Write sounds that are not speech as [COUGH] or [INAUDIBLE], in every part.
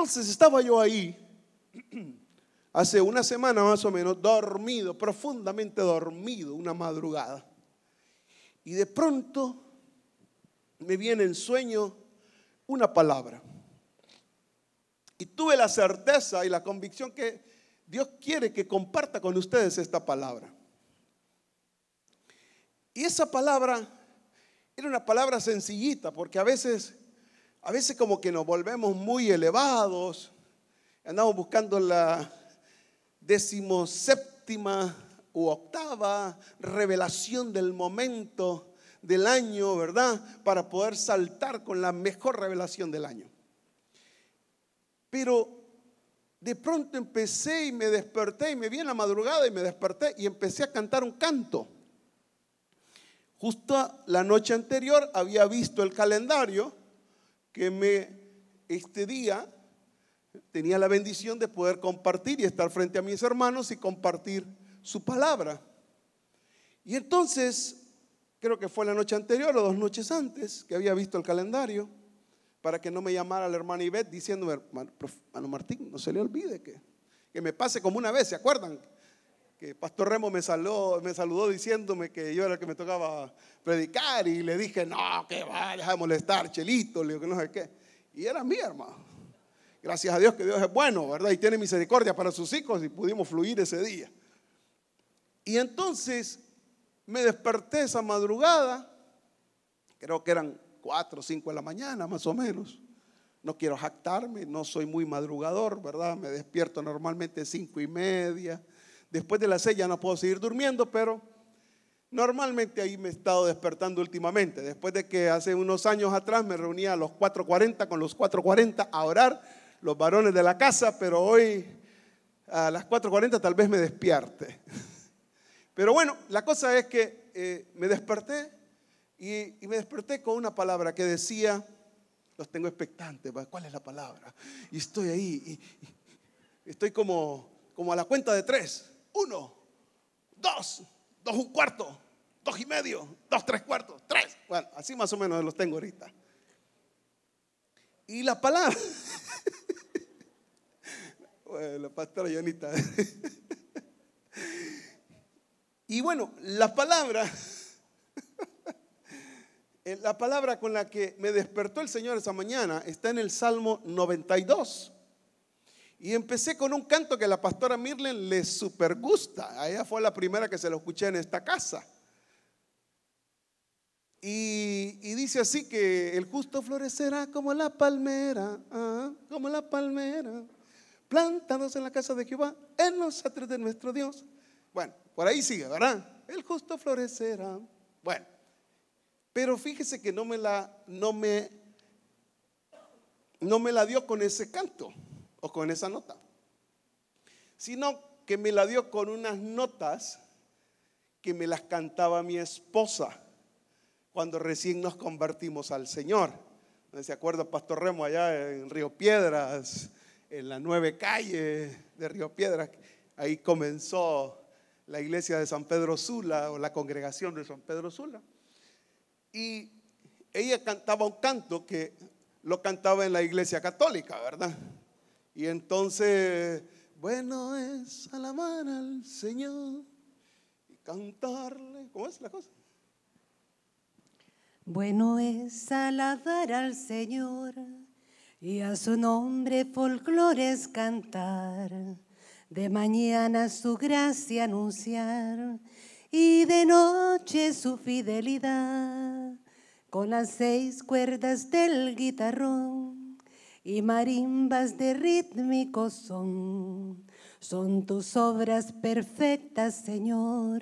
Entonces estaba yo ahí hace una semana más o menos, dormido, profundamente dormido, una madrugada. Y de pronto me viene en sueño una palabra. Y tuve la certeza y la convicción que Dios quiere que comparta con ustedes esta palabra. Y esa palabra era una palabra sencillita, porque a veces a veces como que nos volvemos muy elevados, andamos buscando la séptima u octava revelación del momento, del año, ¿verdad? Para poder saltar con la mejor revelación del año. Pero de pronto empecé y me desperté y me vi en la madrugada y me desperté y empecé a cantar un canto. Justo la noche anterior había visto el calendario que me, este día tenía la bendición de poder compartir y estar frente a mis hermanos y compartir su palabra. Y entonces, creo que fue la noche anterior o dos noches antes que había visto el calendario para que no me llamara la hermana Ivette diciéndome, hermano Martín, no se le olvide que, que me pase como una vez, ¿se acuerdan? que Pastor Remo me, me saludó diciéndome que yo era el que me tocaba predicar y le dije, no, que va, deja de molestar, Chelito, le digo que no sé qué. Y era mi hermano. Gracias a Dios que Dios es bueno, ¿verdad? Y tiene misericordia para sus hijos y pudimos fluir ese día. Y entonces me desperté esa madrugada, creo que eran 4 o 5 de la mañana más o menos. No quiero jactarme, no soy muy madrugador, ¿verdad? Me despierto normalmente cinco y media, Después de las seis ya no puedo seguir durmiendo, pero normalmente ahí me he estado despertando últimamente. Después de que hace unos años atrás me reunía a los 4.40 con los 4.40 a orar, los varones de la casa, pero hoy a las 4.40 tal vez me despierte. [LAUGHS] Pero bueno, la cosa es que eh, me desperté y, me desperté con una palabra que decía, los tengo expectantes, ¿cuál es la palabra? Y estoy ahí, y, estoy como a la cuenta de tres uno, dos, dos un cuarto, dos y medio, dos tres cuartos, tres. Bueno, así más o menos los tengo ahorita. Y la palabra, la [LAUGHS] pastora y bueno, la palabra, [LAUGHS] la palabra con la que me despertó el Señor esa mañana está en el Salmo 92. Y empecé con un canto que a la pastora Mirlen le super gusta. ella fue la primera que se lo escuché en esta casa. Y, dice así que el justo florecerá como la palmera, ah, como la palmera, plantados en la casa de Jehová, en los atrios de nuestro Dios. Bueno, por ahí sigue, ¿verdad? El justo florecerá. Bueno, pero fíjese que no me la, no me, no me la dio con ese canto o con esa nota, sino que me la dio con unas notas que me las cantaba mi esposa cuando recién nos convertimos al Señor. ¿Se acuerda Pastor Remo allá en Río Piedras, en la nueve calle de Río Piedras? Ahí comenzó la iglesia de San Pedro Sula o la congregación de San Pedro Sula. Y ella cantaba un canto que lo cantaba en la iglesia católica, ¿verdad? Y entonces, bueno es alabar al Señor y cantarle. ¿Cómo es la cosa? Bueno es alabar al Señor y a su nombre es cantar, de mañana su gracia anunciar y de noche su fidelidad con las seis cuerdas del guitarrón y marimbas de rítmico son. Son tus obras perfectas, Señor,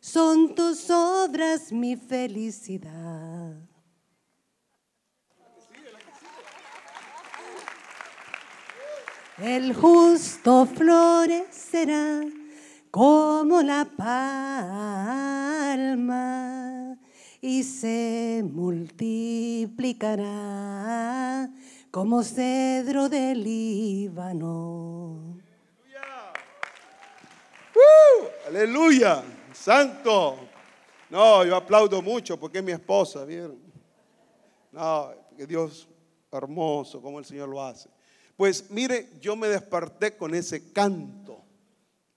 son tus obras mi felicidad. El justo florecerá como la palma y se multiplicará como cedro del Líbano. ¡Uh! Aleluya, santo. No, yo aplaudo mucho porque es mi esposa, ¿vieron? No, que Dios hermoso, como el Señor lo hace. Pues mire, yo me desperté con ese canto,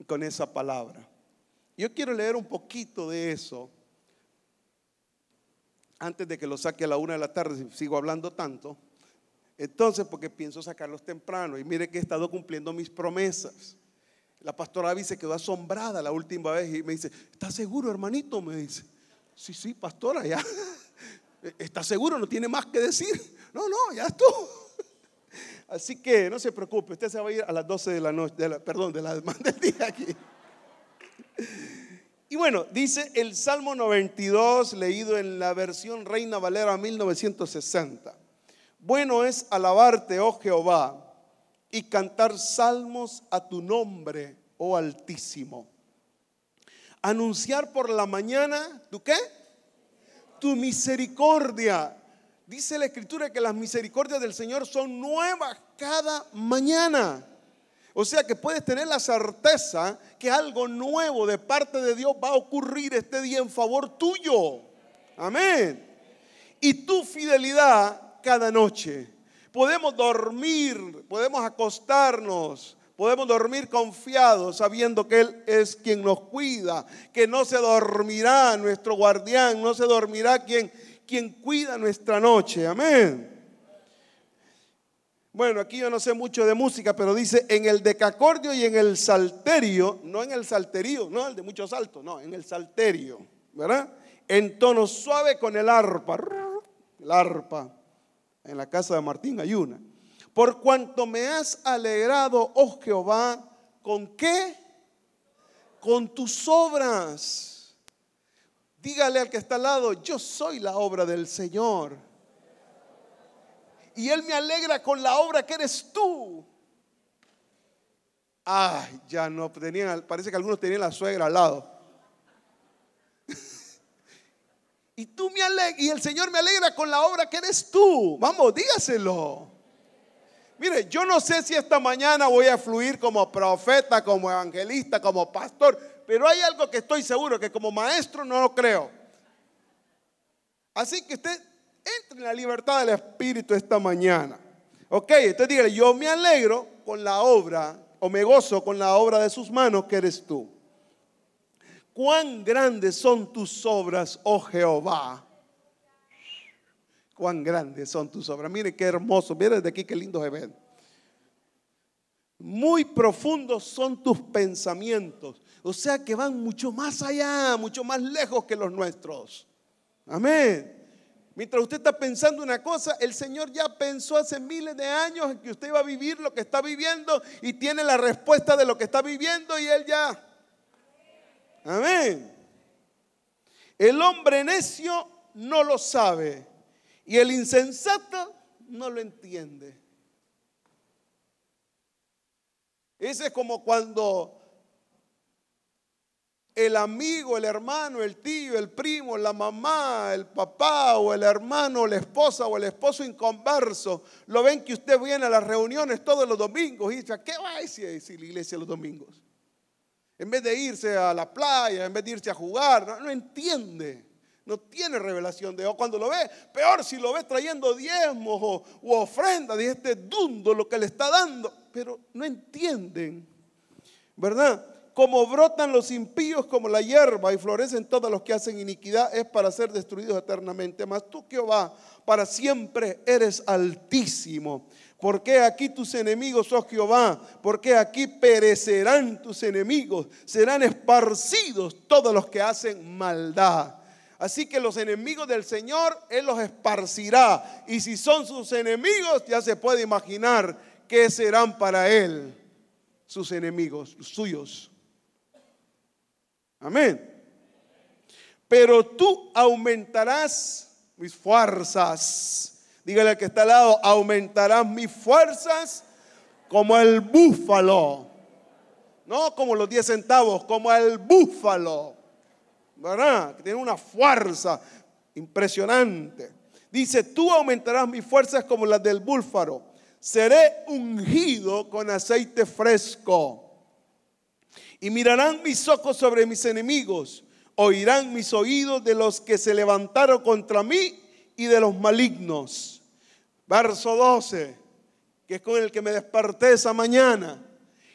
con esa palabra. Yo quiero leer un poquito de eso antes de que lo saque a la una de la tarde, si sigo hablando tanto. Entonces, porque pienso sacarlos temprano. Y mire que he estado cumpliendo mis promesas. La pastora Abby se quedó asombrada la última vez y me dice, ¿estás seguro, hermanito? Me dice, sí, sí, pastora, ya. [LAUGHS] ¿Estás seguro? No tiene más que decir. No, no, ya estuvo. [LAUGHS] Así que no se preocupe, usted se va a ir a las 12 de la noche, perdón, de la [LAUGHS] del día aquí. Y bueno, dice el Salmo 92, leído en la versión Reina Valera 1960. Bueno es alabarte, oh Jehová, y cantar salmos a tu nombre, oh Altísimo. Anunciar por la mañana, ¿tu qué? Tu misericordia. Dice la Escritura que las misericordias del Señor son nuevas cada mañana. O sea que puedes tener la certeza que algo nuevo de parte de Dios va a ocurrir este día en favor tuyo. Amén. Y tu fidelidad cada noche. Podemos dormir, podemos acostarnos, podemos dormir confiados sabiendo que Él es quien nos cuida, que no se dormirá nuestro guardián, no se dormirá quien, quien cuida nuestra noche. Amén. Bueno, aquí yo no sé mucho de música, pero dice en el decacordio y en el salterio, no en el salterio, no el de muchos saltos, no, en el salterio, ¿verdad? En tono suave con el arpa, el arpa en la casa de Martín hay una. Por cuanto me has alegrado, oh Jehová, ¿con qué? Con tus obras. Dígale al que está al lado, yo soy la obra del Señor. Y Él me alegra con la obra que eres tú. Ay, ah, ya no tenían, parece que algunos tenían la suegra al lado. Y tú me y el Señor me alegra con la obra que eres tú. Vamos, dígaselo. Mire, yo no sé si esta mañana voy a fluir como profeta, como evangelista, como pastor, pero hay algo que estoy seguro que como maestro no lo creo. Así que usted entre en la libertad del Espíritu esta mañana. Ok, Usted dígale, yo me alegro con la obra o me gozo con la obra de sus manos que eres tú cuán grandes son tus obras, oh Jehová. Cuán grandes son tus obras. Mire qué hermoso. Mire desde aquí qué lindo se ve. Muy profundos son tus pensamientos. O sea que van mucho más allá, mucho más lejos que los nuestros. Amén. Mientras usted está pensando una cosa, el Señor ya pensó hace miles de años que usted iba a vivir lo que está viviendo y tiene la respuesta de lo que está viviendo y Él ya Amén. El hombre necio no lo sabe y el insensato no lo entiende. Ese es como cuando el amigo, el hermano, el tío, el primo, la mamá, el papá o el hermano, la esposa o el esposo inconverso, lo ven que usted viene a las reuniones todos los domingos y dice, ¿qué va a decir la iglesia los domingos? En vez de irse a la playa, en vez de irse a jugar, no, entiende. No tiene revelación de Dios. Cuando lo ve, peor si lo ve trayendo diezmos o, u ofrendas de este dundo, lo que le está dando. Pero no entienden, ¿verdad? Como brotan los impíos como la hierba y florecen todos los que hacen iniquidad, es para ser destruidos eternamente. Mas tú, Jehová, para siempre eres altísimo. Porque aquí tus enemigos, oh Jehová? Porque aquí perecerán tus enemigos? Serán esparcidos todos los que hacen maldad. Así que los enemigos del Señor, Él los esparcirá. Y si son sus enemigos, ya se puede imaginar qué serán para Él sus enemigos, los suyos. Amén. Pero tú aumentarás mis fuerzas Dígale al que está al lado, aumentarás mis fuerzas como el búfalo. No como los diez centavos, como el búfalo. ¿Verdad? tiene una fuerza impresionante. Dice, tú aumentarás mis fuerzas como las del búfalo. Seré ungido con aceite fresco. Y mirarán mis ojos sobre mis enemigos. Oirán mis oídos de los que se levantaron contra mí y de los malignos verso 12, que es con el que me desperté esa mañana.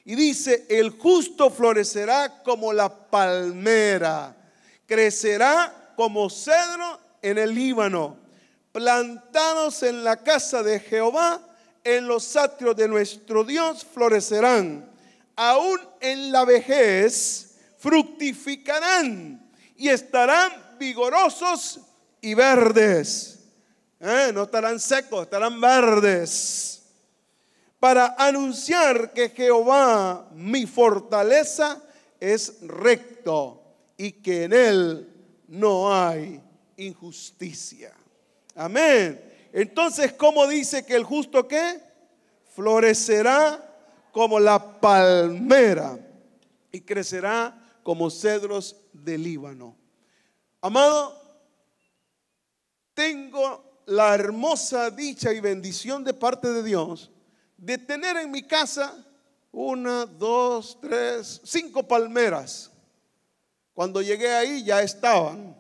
Y dice, el justo florecerá como la palmera, crecerá como cedro en el Líbano, plantados en la casa de Jehová, en los atrios de nuestro Dios florecerán. Aún en la vejez fructificarán y estarán vigorosos y verdes ¿Eh? no estarán secos, estarán verdes, para anunciar que Jehová, mi fortaleza, es recto y que en él no hay injusticia. Amén. Entonces, ¿cómo dice que el justo qué? Florecerá como la palmera y crecerá como cedros del Líbano. Amado, tengo la hermosa dicha y bendición de parte de Dios de tener en mi casa una, dos, tres, cinco palmeras. Cuando llegué ahí ya estaban.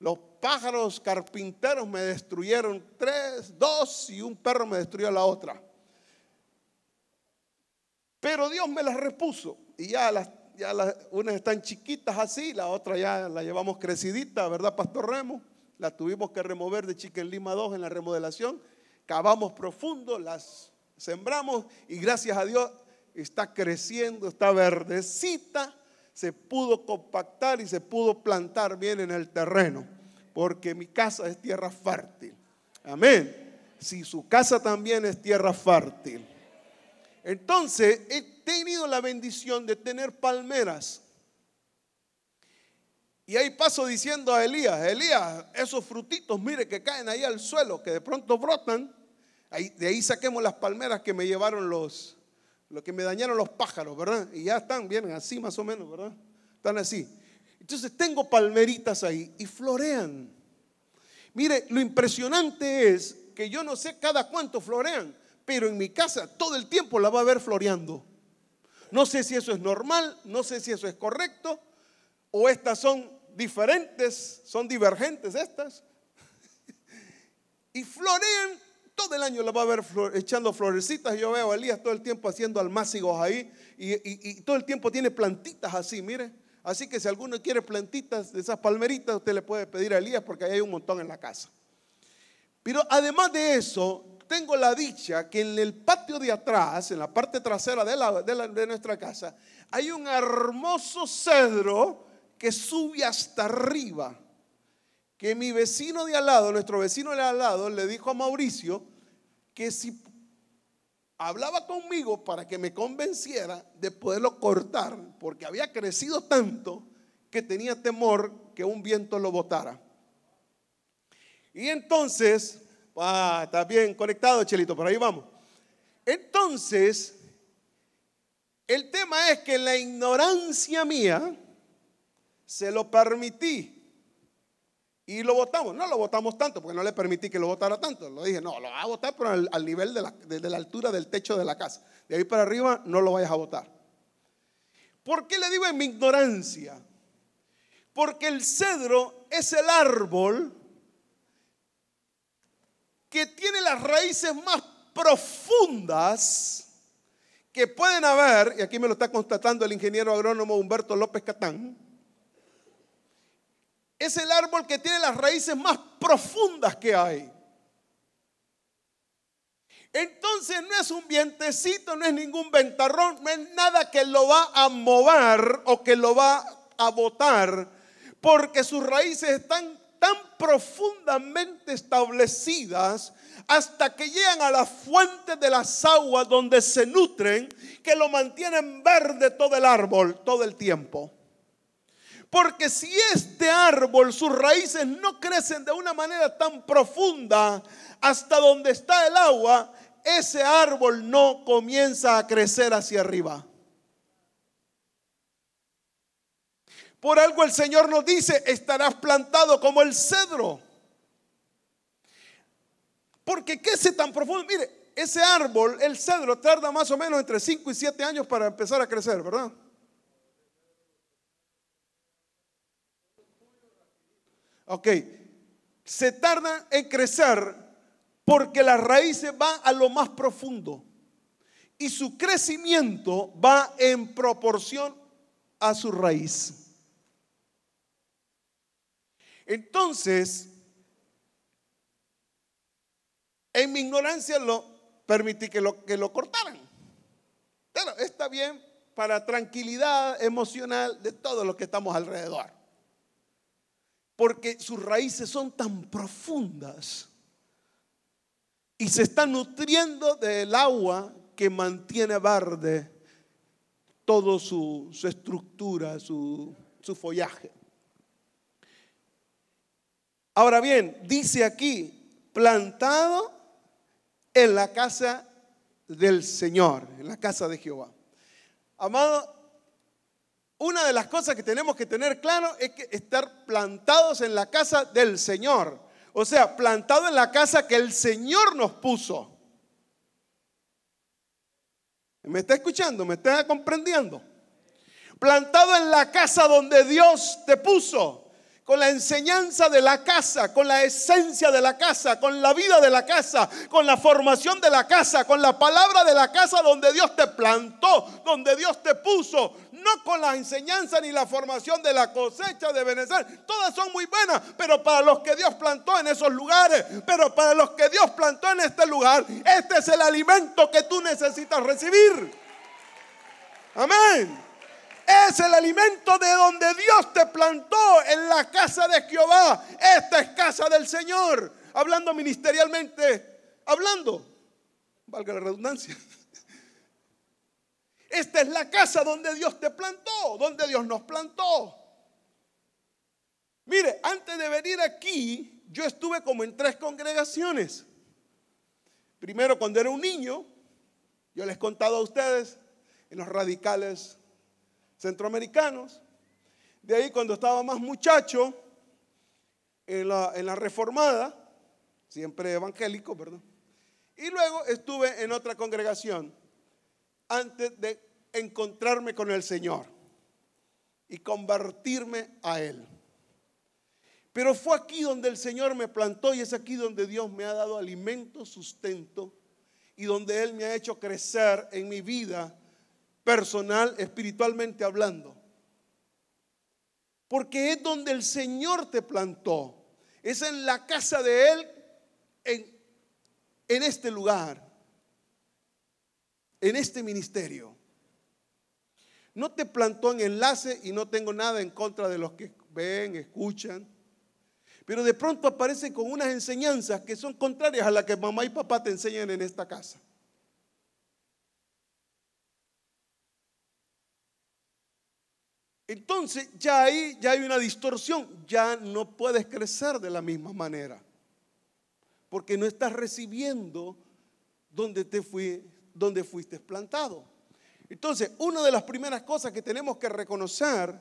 Los pájaros carpinteros me destruyeron tres, dos y un perro me destruyó la otra. Pero Dios me las repuso y ya las, ya las unas están chiquitas así, la otra ya la llevamos crecidita, ¿verdad, Pastor Remo? la tuvimos que remover de en Lima 2 en la remodelación, cavamos profundo, las sembramos y gracias a Dios está creciendo, está verdecita, se pudo compactar y se pudo plantar bien en el terreno, porque mi casa es tierra fértil. Amén. Si su casa también es tierra fértil. Entonces, he tenido la bendición de tener palmeras y ahí paso diciendo a Elías, Elías, esos frutitos, mire que caen ahí al suelo, que de pronto brotan, de ahí saquemos las palmeras que me llevaron los, lo que me dañaron los pájaros, ¿verdad? Y ya están, vienen así más o menos, ¿verdad? Están así. Entonces tengo palmeritas ahí y florean. Mire, lo impresionante es que yo no sé cada cuánto florean, pero en mi casa todo el tiempo la va a ver floreando. No sé si eso es normal, no sé si eso es correcto, o estas son diferentes, son divergentes estas. [LAUGHS] Y florean todo el año la va a ver echando florecitas. Yo veo a Elías todo el tiempo haciendo almácigos ahí y, todo el tiempo tiene plantitas así, mire. Así que si alguno quiere plantitas de esas palmeritas, usted le puede pedir a Elías porque ahí hay un montón en la casa. Pero además de eso, tengo la dicha que en el patio de atrás, en la parte trasera de, de nuestra casa, hay un hermoso cedro que sube hasta arriba, que mi vecino de al lado, nuestro vecino de al lado, le dijo a Mauricio que si hablaba conmigo para que me convenciera de poderlo cortar, porque había crecido tanto que tenía temor que un viento lo botara. Y entonces, ah, está bien conectado, Chelito, por ahí vamos. Entonces, el tema es que la ignorancia mía se lo permití y lo votamos. No lo votamos tanto porque no le permití que lo votara tanto. Lo dije, no, lo va a votar, pero al, nivel de la, de la, altura del techo de la casa. De ahí para arriba no lo vayas a votar. ¿Por qué le digo en mi ignorancia? Porque el cedro es el árbol que tiene las raíces más profundas que pueden haber, y aquí me lo está constatando el ingeniero agrónomo Humberto López Catán, es el árbol que tiene las raíces más profundas que hay. Entonces no es un vientecito, no es ningún ventarrón, no es nada que lo va a mover o que lo va a botar, porque sus raíces están tan profundamente establecidas hasta que llegan a las fuentes de las aguas donde se nutren, que lo mantienen verde todo el árbol, todo el tiempo. Porque si este árbol, sus raíces no crecen de una manera tan profunda hasta donde está el agua, ese árbol no comienza a crecer hacia arriba. Por algo el Señor nos dice, estarás plantado como el cedro. Porque qué es tan profundo. Mire, ese árbol, el cedro, tarda más o menos entre 5 y 7 años para empezar a crecer, ¿verdad? Ok, se tarda en crecer porque las raíces van a lo más profundo y su crecimiento va en proporción a su raíz. Entonces, en mi ignorancia lo permití que lo, que lo cortaran. Pero está bien para tranquilidad emocional de todos los que estamos alrededor porque sus raíces son tan profundas y se está nutriendo del agua que mantiene verde toda su, estructura, su, su follaje. Ahora bien, dice aquí, plantado en la casa del Señor, en la casa de Jehová. Amado, una de las cosas que tenemos que tener claro es que estar plantados en la casa del Señor. O sea, plantado en la casa que el Señor nos puso. ¿Me está escuchando? ¿Me está comprendiendo? Plantado en la casa donde Dios te puso con la enseñanza de la casa, con la esencia de la casa, con la vida de la casa, con la formación de la casa, con la palabra de la casa donde Dios te plantó, donde Dios te puso, no con la enseñanza ni la formación de la cosecha de Venezuela. Todas son muy buenas, pero para los que Dios plantó en esos lugares, pero para los que Dios plantó en este lugar, este es el alimento que tú necesitas recibir. Amén es el alimento de donde Dios te plantó en la casa de Jehová. Esta es casa del Señor. Hablando ministerialmente, hablando, valga la redundancia. Esta es la casa donde Dios te plantó, donde Dios nos plantó. Mire, antes de venir aquí, yo estuve como en tres congregaciones. Primero, cuando era un niño, yo les he contado a ustedes, en los radicales centroamericanos. De ahí cuando estaba más muchacho, en la, reformada, siempre evangélico, perdón. Y luego estuve en otra congregación antes de encontrarme con el Señor y convertirme a Él. Pero fue aquí donde el Señor me plantó y es aquí donde Dios me ha dado alimento, sustento y donde Él me ha hecho crecer en mi vida personal espiritualmente hablando. Porque es donde el Señor te plantó. Es en la casa de Él, en, este lugar, en este ministerio. No te plantó en enlace y no tengo nada en contra de los que ven, escuchan. Pero de pronto aparece con unas enseñanzas que son contrarias a las que mamá y papá te enseñan en esta casa. Entonces ya ahí ya hay una distorsión, ya no puedes crecer de la misma manera, porque no estás recibiendo donde, te donde fuiste plantado. Entonces, una de las primeras cosas que tenemos que reconocer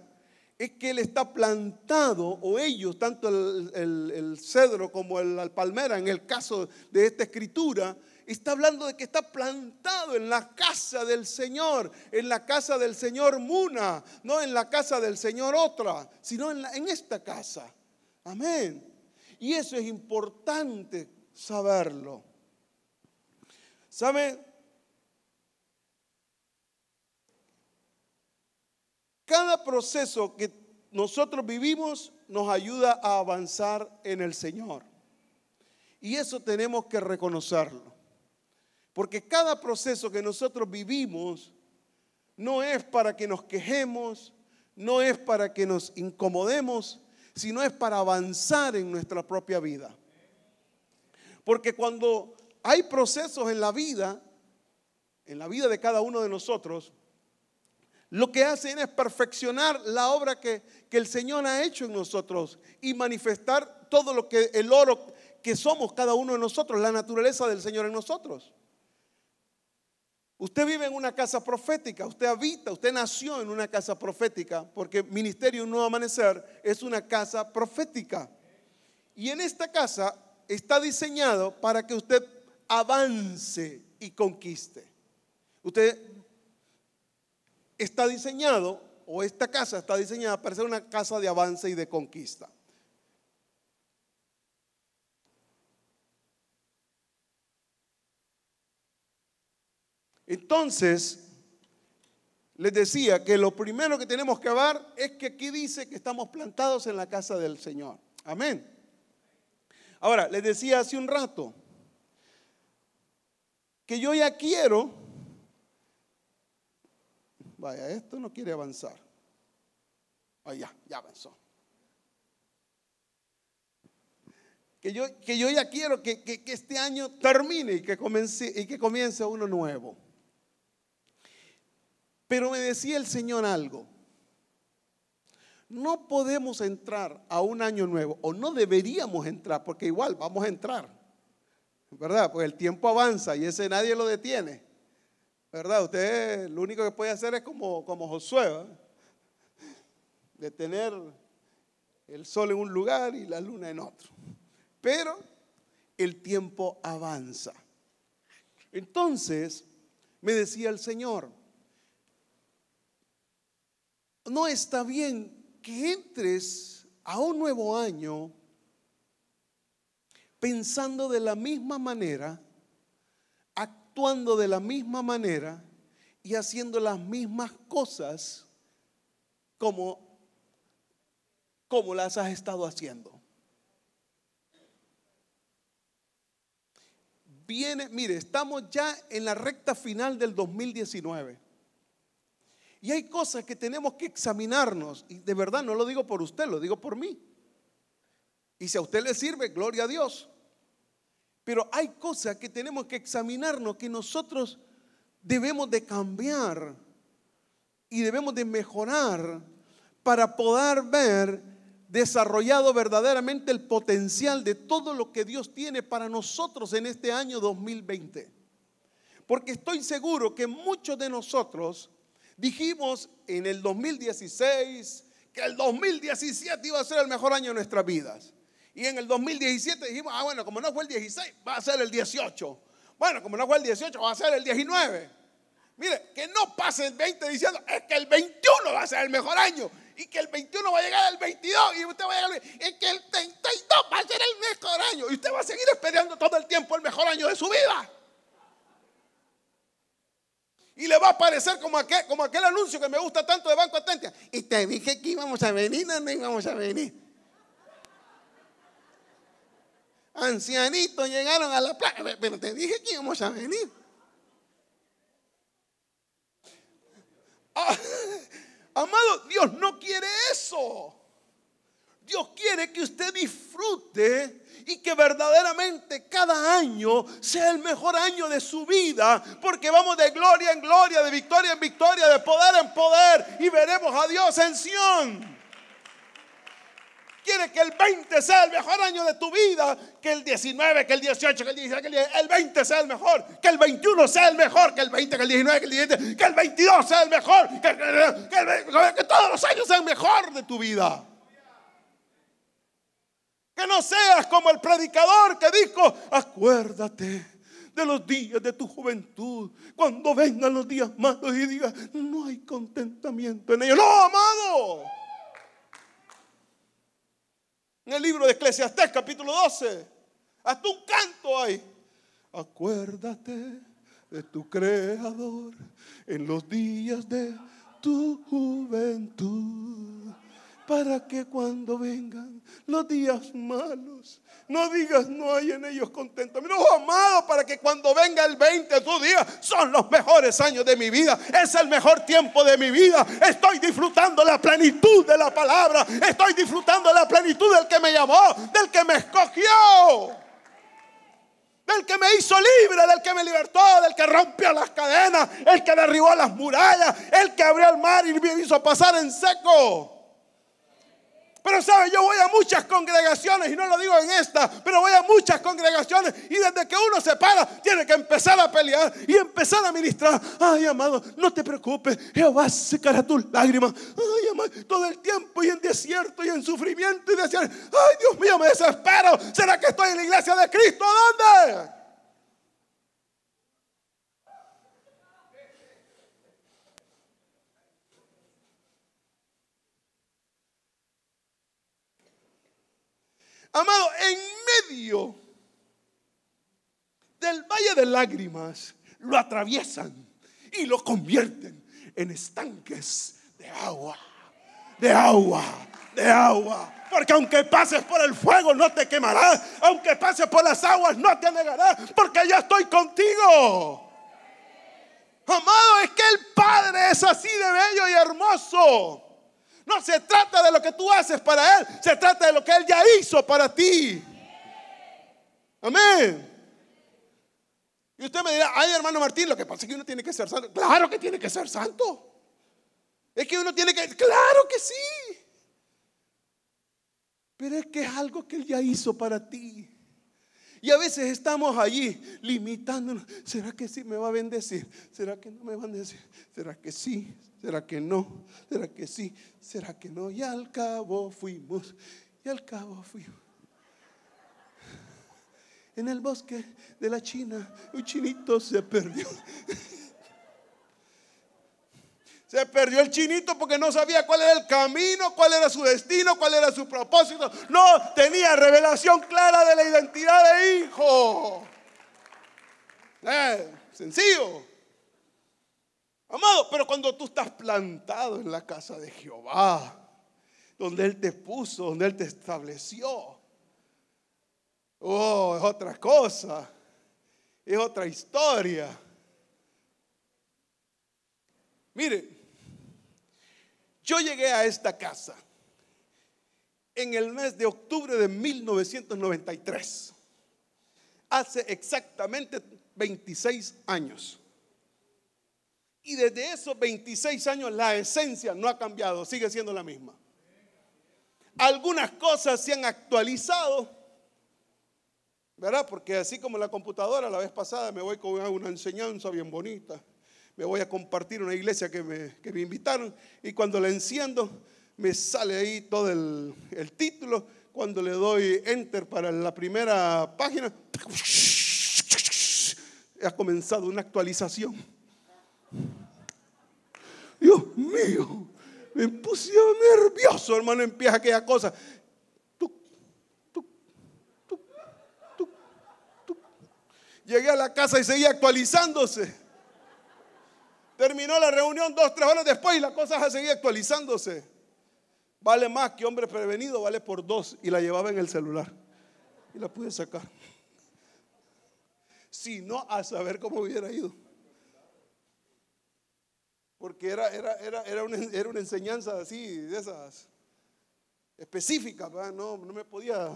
es que él está plantado, o ellos, tanto el, cedro como el, la palmera, en el caso de esta escritura, está hablando de que está plantado en la casa del Señor, en la casa del Señor Muna, no en la casa del Señor otra, sino en, en esta casa. Amén. Y eso es importante saberlo. ¿Saben? Cada proceso que nosotros vivimos nos ayuda a avanzar en el Señor. Y eso tenemos que reconocerlo. Porque cada proceso que nosotros vivimos no es para que nos quejemos, no es para que nos incomodemos, sino es para avanzar en nuestra propia vida. Porque cuando hay procesos en la vida, en la vida de cada uno de nosotros, lo que hacen es perfeccionar la obra que, que, el Señor ha hecho en nosotros y manifestar todo lo que el oro que somos cada uno de nosotros, la naturaleza del Señor en nosotros. Usted vive en una casa profética, usted habita, usted nació en una casa profética, porque Ministerio Un Nuevo Amanecer es una casa profética. Y en esta casa está diseñado para que usted avance y conquiste. Usted está diseñado, o esta casa está diseñada para ser una casa de avance y de conquista. Entonces, les decía que lo primero que tenemos que hablar es que aquí dice que estamos plantados en la casa del Señor. Amén. Ahora, les decía hace un rato que yo ya quiero, vaya, esto no quiere avanzar. vaya ah, ya, ya avanzó. Que yo, que yo ya quiero que, este año termine y que, y que comience uno nuevo. Pero me decía el Señor algo. No podemos entrar a un año nuevo, o no deberíamos entrar, porque igual vamos a entrar, ¿verdad? Pues el tiempo avanza y ese nadie lo detiene, ¿verdad? Usted lo único que puede hacer es como, como Josué, detener el sol en un lugar y la luna en otro. Pero el tiempo avanza. Entonces, me decía el Señor, no está bien que entres a un nuevo año pensando de la misma manera, actuando de la misma manera y haciendo las mismas cosas como, como las has estado haciendo. Viene, mire, estamos ya en la recta final del 2019. Y hay cosas que tenemos que examinarnos. Y de verdad no lo digo por usted, lo digo por mí. Y si a usted le sirve, gloria a Dios. Pero hay cosas que tenemos que examinarnos, que nosotros debemos de cambiar y debemos de mejorar para poder ver desarrollado verdaderamente el potencial de todo lo que Dios tiene para nosotros en este año 2020. Porque estoy seguro que muchos de nosotros Dijimos en el 2016 que el 2017 iba a ser el mejor año de nuestras vidas. Y en el 2017 dijimos, ah, bueno, como no fue el 16, va a ser el 18. Bueno, como no fue el 18, va a ser el 19. Mire, que no pase el 20 diciendo, es que el 21 va a ser el mejor año. Y que el 21 va a llegar el 22 y usted va a llegar al... Es que el 32 va a ser el mejor año. Y usted va a seguir esperando todo el tiempo el mejor año de su vida. Y le va a aparecer como aquel, como aquel anuncio que me gusta tanto de Banco Atentia. Y te dije que íbamos a venir, no, íbamos a venir. Ancianitos llegaron a la playa, pero te dije que íbamos a venir. Ah, amado, Dios no quiere eso. Dios quiere que usted disfrute y que verdaderamente cada año sea el mejor año de su vida, porque vamos de gloria en gloria, de victoria en victoria, de poder en poder y veremos a Dios en Sion. Quiere que el 20 sea el mejor año de tu vida, que el 19, que el 18, que el 17, que el, 20 sea el mejor, que el 21 sea el mejor, que el 20, que el 19, que el 17, que el 22 sea el mejor, que, que todos los años sean mejor de tu vida seas como el predicador que dijo, acuérdate de los días de tu juventud, cuando vengan los días malos y diga no hay contentamiento en ellos. No, amado. En el libro de Eclesiastés capítulo 12, hasta un canto hay. Acuérdate de tu creador en los días de tu juventud para que cuando vengan los días malos, no digas no hay en ellos contentamiento. No, amado, para que cuando venga el 20 tu día, son los mejores años de mi vida, es el mejor tiempo de mi vida. Estoy disfrutando la plenitud de la palabra, estoy disfrutando la plenitud del que me llamó, del que me escogió del que me hizo libre, del que me libertó, del que rompió las cadenas, el que derribó las murallas, el que abrió el mar y me hizo pasar en seco. Pero sabe, yo voy a muchas congregaciones, y no lo digo en esta, pero voy a muchas congregaciones, y desde que uno se para, tiene que empezar a pelear y empezar a ministrar. Ay, amado, no te preocupes, Jehová secará tus lágrimas. Ay, amado, todo el tiempo y en desierto y en sufrimiento y desierto. Ay, Dios mío, me desespero. ¿Será que estoy en la iglesia de Cristo? ¿Dónde? Amado, en medio del valle de lágrimas lo atraviesan y lo convierten en estanques de agua, de agua, de agua. Porque aunque pases por el fuego no te quemarás aunque pases por las aguas no te anegará, porque yo estoy contigo. Amado, es que el Padre es así de bello y hermoso. No se trata de lo que tú haces para Él, se trata de lo que Él ya hizo para ti. Amén. Y usted me dirá, ay hermano Martín, lo que pasa es que uno tiene que ser santo. Claro que tiene que ser santo. Es que uno tiene que, claro que sí. Pero es que es algo que Él ya hizo para ti. Y a veces estamos allí limitándonos. ¿Será que sí me va a bendecir? ¿Será que no me va a bendecir? ¿Será que sí? ¿Será que no? ¿Será que sí? ¿Será que no? Y al cabo fuimos, y al cabo fuimos. En el bosque de la China, un chinito se perdió. Se perdió el chinito porque no sabía cuál era el camino, cuál era su destino, cuál era su propósito. No tenía revelación clara de la identidad de hijo. Eh, sencillo. Amado, pero cuando tú estás plantado en la casa de Jehová, donde Él te puso, donde Él te estableció, oh, es otra cosa, es otra historia. Mire, yo llegué a esta casa en el mes de octubre de 1993, hace exactamente 26 años. Y desde esos 26 años la esencia no ha cambiado, sigue siendo la misma. Algunas cosas se han actualizado, ¿verdad? Porque así como la computadora la vez pasada me voy con una enseñanza bien bonita, me voy a compartir una iglesia que me, que me invitaron y cuando la enciendo me sale ahí todo el, el título, cuando le doy enter para la primera página, ha comenzado una actualización. Dios mío, me puse nervioso, hermano, empieza aquella cosa. Llegué a la casa y seguía actualizándose. Terminó la reunión dos, tres horas después y la cosa seguía actualizándose. Vale más que hombre prevenido, vale por dos. Y la llevaba en el celular. Y la pude sacar. Si no, a saber cómo hubiera ido porque [LAUGHS] era, una, enseñanza así, de esas específicas, ¿verdad? no, no me podía,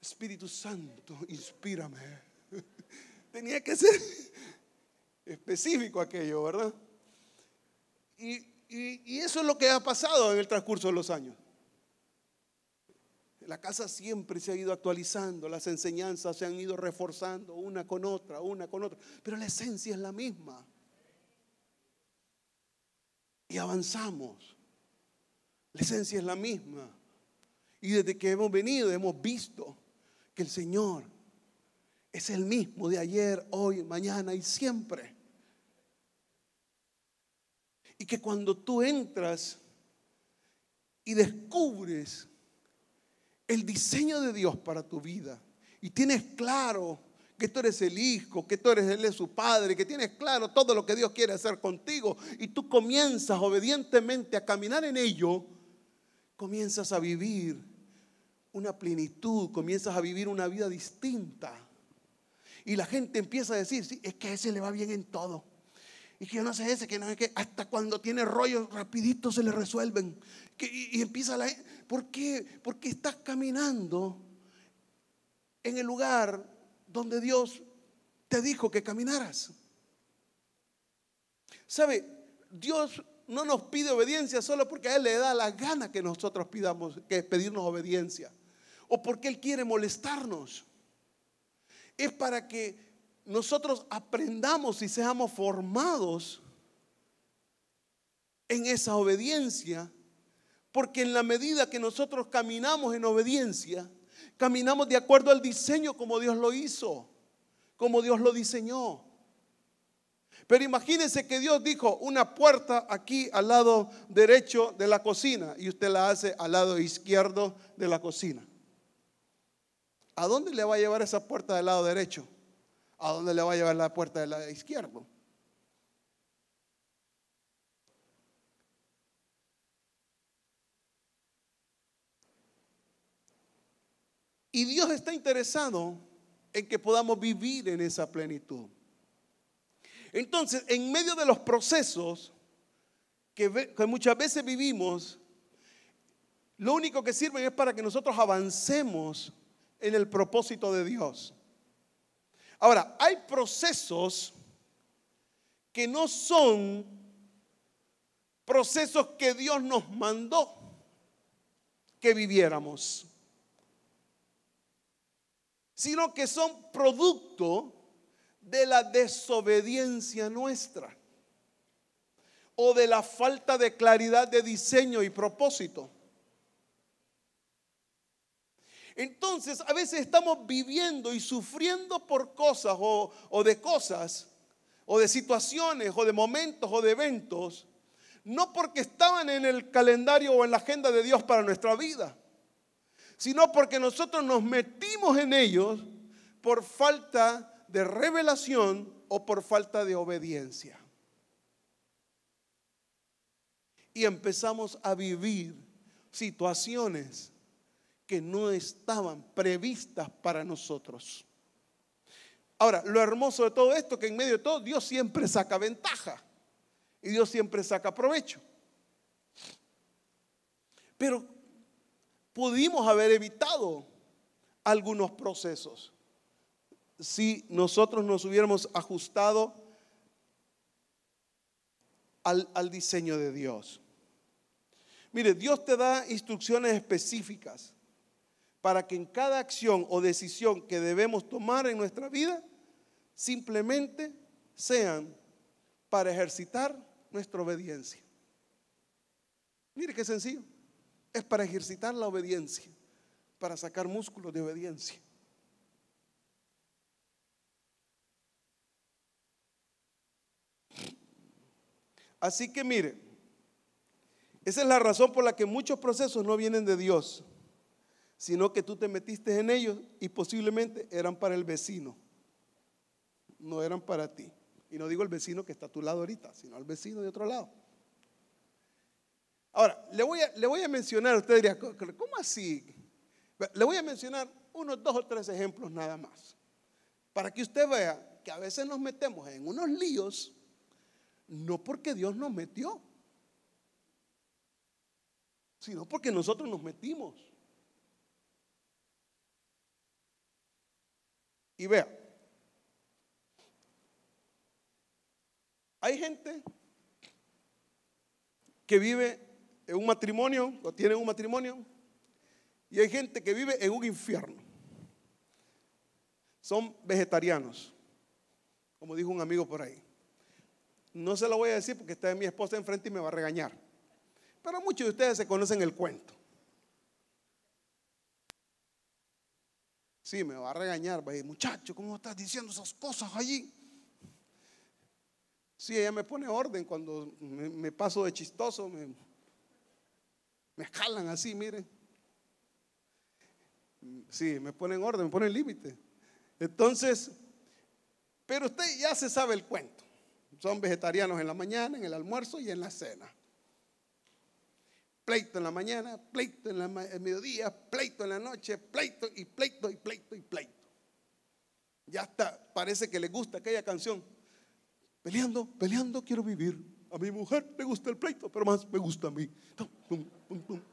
Espíritu Santo, inspírame. [LAUGHS] Tenía que ser [LAUGHS] específico aquello, ¿verdad? y eso es lo que ha pasado en el transcurso de los años. La casa siempre se ha ido actualizando, las enseñanzas se han ido reforzando una con otra, una con otra, pero la esencia es la misma y avanzamos. La esencia es la misma. Y desde que hemos venido hemos visto que el Señor es el mismo de ayer, hoy, mañana y siempre. Y que cuando tú entras y descubres el diseño de Dios para tu vida y tienes claro que tú eres el hijo, que tú eres él es su padre, que tienes claro todo lo que Dios quiere hacer contigo y tú comienzas obedientemente a caminar en ello, comienzas a vivir una plenitud, comienzas a vivir una vida distinta. Y la gente empieza a decir, sí, es que a ese le va bien en todo. Y que no sé ese, que no es que hasta cuando tiene rollos rapiditos se le resuelven. y, empieza la ¿Por qué? Porque estás caminando en el lugar donde Dios te dijo que caminaras. ¿Sabe? Dios no nos pide obediencia solo porque a Él le da la gana que nosotros pidamos, que pedirnos obediencia. O porque Él quiere molestarnos. Es para que nosotros aprendamos y seamos formados en esa obediencia. Porque en la medida que nosotros caminamos en obediencia, Caminamos de acuerdo al diseño como Dios lo hizo, como Dios lo diseñó. Pero imagínense que Dios dijo una puerta aquí al lado derecho de la cocina y usted la hace al lado izquierdo de la cocina. ¿A dónde le va a llevar esa puerta del lado derecho? ¿A dónde le va a llevar la puerta del lado izquierdo? Y Dios está interesado en que podamos vivir en esa plenitud. Entonces, en medio de los procesos que, muchas veces vivimos, lo único que sirve es para que nosotros avancemos en el propósito de Dios. Ahora, hay procesos que no son procesos que Dios nos mandó que viviéramos sino que son producto de la desobediencia nuestra o de la falta de claridad de diseño y propósito. Entonces, a veces estamos viviendo y sufriendo por cosas o, de cosas, o de situaciones, o de momentos, o de eventos, no porque estaban en el calendario o en la agenda de Dios para nuestra vida, sino porque nosotros nos metimos en ellos por falta de revelación o por falta de obediencia. Y empezamos a vivir situaciones que no estaban previstas para nosotros. Ahora, lo hermoso de todo esto, que en medio de todo Dios siempre saca ventaja y Dios siempre saca provecho. Pero pudimos haber evitado algunos procesos si nosotros nos hubiéramos ajustado al, diseño de Dios. Mire, Dios te da instrucciones específicas para que en cada acción o decisión que debemos tomar en nuestra vida, simplemente sean para ejercitar nuestra obediencia. Mire qué sencillo es para ejercitar la obediencia, para sacar músculos de obediencia. Así que mire, esa es la razón por la que muchos procesos no vienen de Dios, sino que tú te metiste en ellos y posiblemente eran para el vecino, no eran para ti. Y no digo el vecino que está a tu lado ahorita, sino al vecino de otro lado. Ahora, le voy a, le voy a mencionar, usted diría, ¿cómo así? Le voy a mencionar unos dos o tres ejemplos nada más, para que usted vea que a veces nos metemos en unos líos, no porque Dios nos metió, sino porque nosotros nos metimos. Y vea, hay gente que vive en un matrimonio o tienen un matrimonio y hay gente que vive en un infierno. Son vegetarianos, como dijo un amigo por ahí. No se lo voy a decir porque está mi esposa enfrente y me va a regañar. Pero muchos de ustedes se conocen el cuento. Sí, me va a regañar, va a decir, muchacho, ¿cómo estás diciendo esas cosas allí? Sí, ella me pone orden cuando me, paso de chistoso, me, me escalan así, miren. Sí, me ponen orden, me ponen límite. Entonces, pero usted ya se sabe el cuento. Son vegetarianos en la mañana, en el almuerzo y en la cena. Pleito en la mañana, pleito en, el mediodía, pleito en la noche, pleito y pleito y pleito y pleito. Ya está, parece que le gusta aquella canción. Peleando, peleando quiero vivir. A mi mujer le gusta el pleito, pero más me gusta a mí.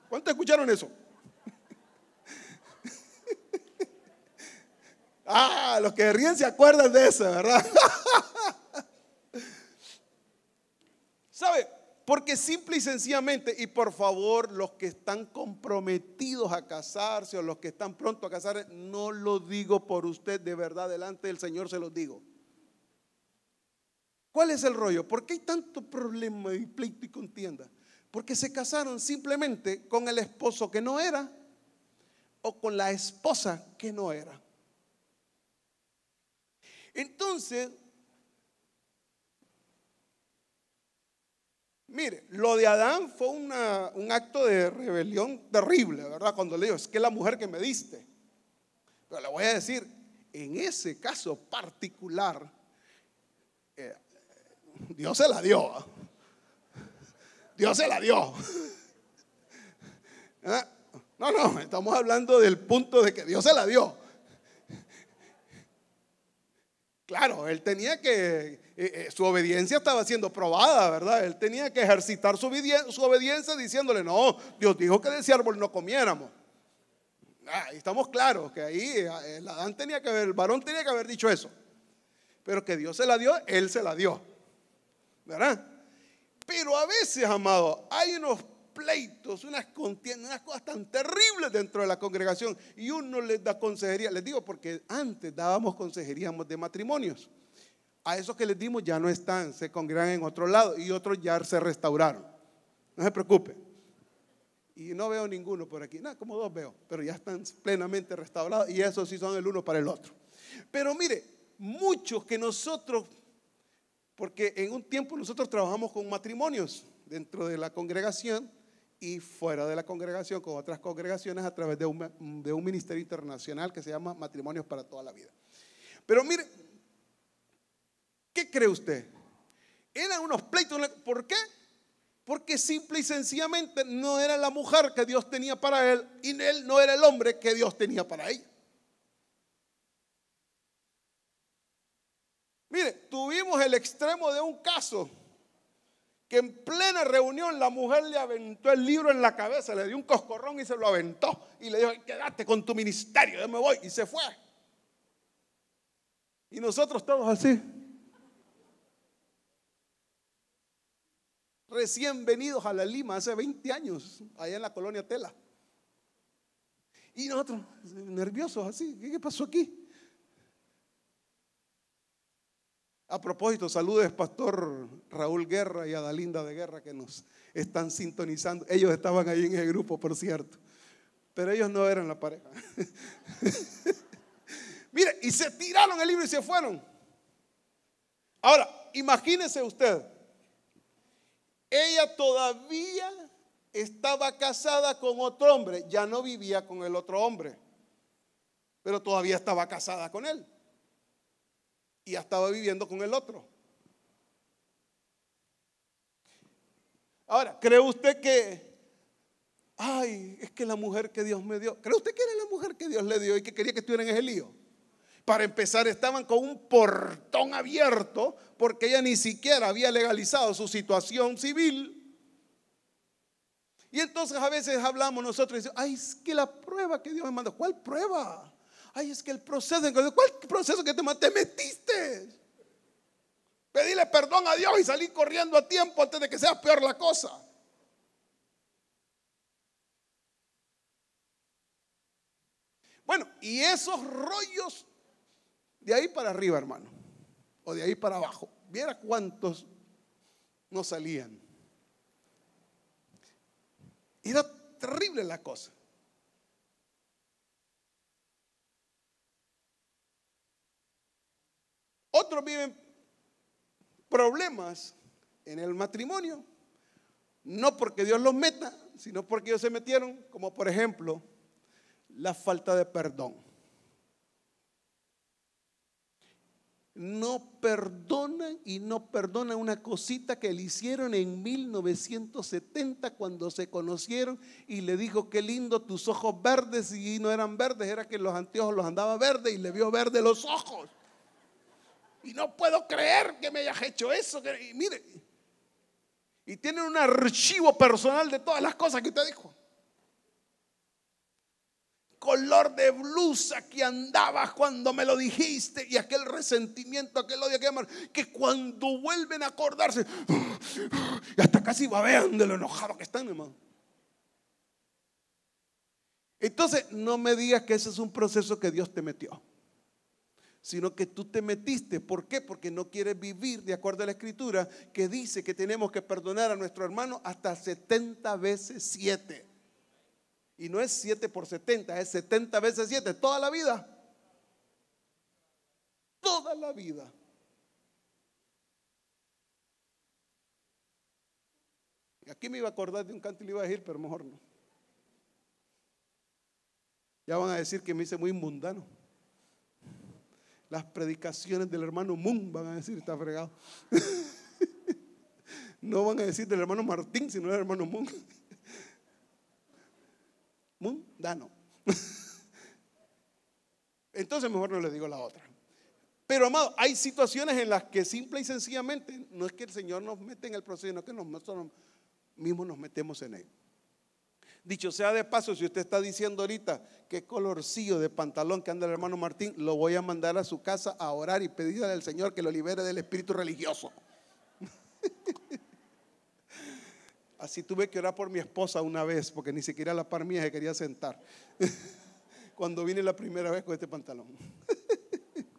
¿Cuántos escucharon eso? [LAUGHS] Ah, los que ríen se acuerdan de eso, ¿verdad? [LAUGHS] ¿Sabe? Porque simple y sencillamente, y por favor, los que están comprometidos a casarse o los que están pronto a casarse, no lo digo por usted, de verdad, delante del Señor se los digo. ¿Cuál es el rollo? ¿Por qué hay tanto problema y pleito y contienda? Porque se casaron simplemente con el esposo que no era o con la esposa que no era. Entonces, mire, lo de Adán fue un acto de rebelión terrible, ¿verdad? Cuando le digo, es que es la mujer que me diste. Pero le voy a decir, en ese caso particular, Dios se la dio. Dios se la dio. Ah, no, no, estamos hablando del punto de que Dios se la dio. Claro, él tenía que, eh, eh, su obediencia estaba siendo probada, ¿verdad? Él tenía que ejercitar su, obediencia diciéndole, no, Dios dijo que de ese árbol no comiéramos. Ah, estamos claros que ahí eh, Adán tenía que haber, el varón tenía que haber dicho eso. Pero que Dios se la dio, él se la dio. Pero a veces, amado, hay unos pleitos, unas contiendas, unas cosas tan terribles dentro de la congregación y uno les da consejería. Les digo porque antes dábamos consejerías de matrimonios. A esos que les dimos ya no están, se congregan en otro lado y otros ya se restauraron. No se preocupe. Y no veo ninguno por aquí, nada, como dos veo, pero ya están plenamente restaurados y esos sí son el uno para el otro. Pero mire, muchos que nosotros porque en un tiempo nosotros trabajamos con matrimonios dentro de la congregación y fuera de la congregación con otras congregaciones a través de un, ministerio internacional que se llama Matrimonios para toda la vida. Pero mire, ¿qué cree usted? Eran unos pleitos. ¿Por qué? Porque simple y sencillamente no era la mujer que Dios tenía para él y él no era el hombre que Dios tenía para ella. Mire, tuvimos el extremo de un caso que en plena reunión la mujer le aventó el libro en la cabeza, le dio un coscorrón y se lo aventó y le dijo, quédate con tu ministerio, yo me voy y se fue. Y nosotros todos así. Recién venidos a la Lima hace 20 años, allá en la colonia Tela. Y nosotros nerviosos así, ¿qué pasó aquí? A propósito, saludos Pastor Raúl Guerra y Adalinda de Guerra que nos están sintonizando. Ellos estaban ahí en el grupo, por cierto. Pero ellos no eran la pareja. [LAUGHS] Mire, y se tiraron el libro y se fueron. Ahora, imagínese usted. Ella todavía estaba casada con otro hombre. Ya no vivía con el otro hombre. Pero todavía estaba casada con él y estaba viviendo con el otro. Ahora, ¿cree usted que, ay, es que la mujer que Dios me dio, ¿cree usted que era la mujer que Dios le dio y que quería que estuviera en ese lío? Para empezar, estaban con un portón abierto porque ella ni siquiera había legalizado su situación civil. Y entonces a veces hablamos nosotros y decimos, ay, es que la prueba que Dios me mandó, ¿cuál prueba? Ay, es que el proceso, ¿cuál proceso que te, metiste? Pedíle perdón a Dios y salí corriendo a tiempo antes de que sea peor la cosa. Bueno, y esos rollos de ahí para arriba, hermano, o de ahí para abajo, viera cuántos no salían. Era terrible la cosa. Otros viven problemas en el matrimonio, no porque Dios los meta, sino porque ellos se metieron, como por ejemplo la falta de perdón. No perdona y no perdona una cosita que le hicieron en 1970 cuando se conocieron y le dijo, qué lindo tus ojos verdes y no eran verdes, era que los anteojos los andaba verde y le vio verde los ojos. Y no puedo creer que me hayas hecho eso. y mire, y tienen un archivo personal de todas las cosas que te dijo. Color de blusa que andabas cuando me lo dijiste y aquel resentimiento, aquel odio, aquel amor, que cuando vuelven a acordarse, hasta casi babean de lo enojado que están, hermano. Entonces, no me digas que ese es un proceso que Dios te metió sino que tú te metiste. ¿Por qué? Porque no quieres vivir de acuerdo a la escritura que dice que tenemos que perdonar a nuestro hermano hasta 70 veces 7. Y no es 7 por 70, es 70 veces 7, toda la vida. Toda la vida. Aquí me iba a acordar de un canto y le iba a decir, pero mejor no. Ya van a decir que me hice muy mundano las predicaciones del hermano Moon, van a decir, está fregado. [LAUGHS] no van a decir del hermano Martín, sino del hermano Moon. [LAUGHS] Moon, dano. [LAUGHS] Entonces mejor no le digo la otra. Pero amado, hay situaciones en las que simple y sencillamente no es que el Señor nos mete en el proceso, sino que nosotros mismos nos metemos en él. Dicho sea de paso, si usted está diciendo ahorita qué colorcillo de pantalón que anda el hermano Martín, lo voy a mandar a su casa a orar y pedirle al Señor que lo libere del espíritu religioso. [LAUGHS] Así tuve que orar por mi esposa una vez, porque ni siquiera la par mía se quería sentar. [LAUGHS] Cuando vine la primera vez con este pantalón. [LAUGHS]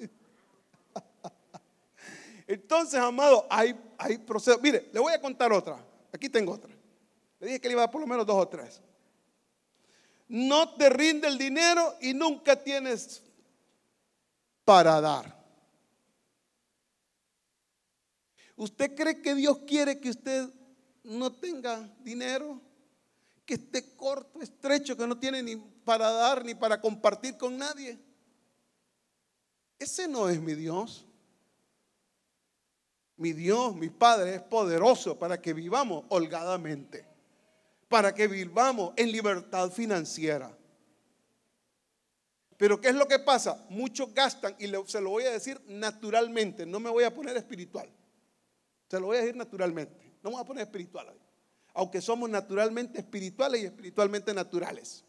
Entonces, amado, hay, hay Mire, le voy a contar otra. Aquí tengo otra. Le dije que le iba por lo menos dos o tres no te rinde el dinero y nunca tienes para dar. ¿Usted cree que Dios quiere que usted no tenga dinero? Que esté corto, estrecho, que no tiene ni para dar ni para compartir con nadie. Ese no es mi Dios. Mi Dios, mi Padre, es poderoso para que vivamos holgadamente para que vivamos en libertad financiera. Pero ¿qué es lo que pasa? Muchos gastan, y se lo voy a decir naturalmente, no me voy a poner espiritual. Se lo voy a decir naturalmente, no me voy a poner espiritual Aunque somos naturalmente espirituales y espiritualmente naturales,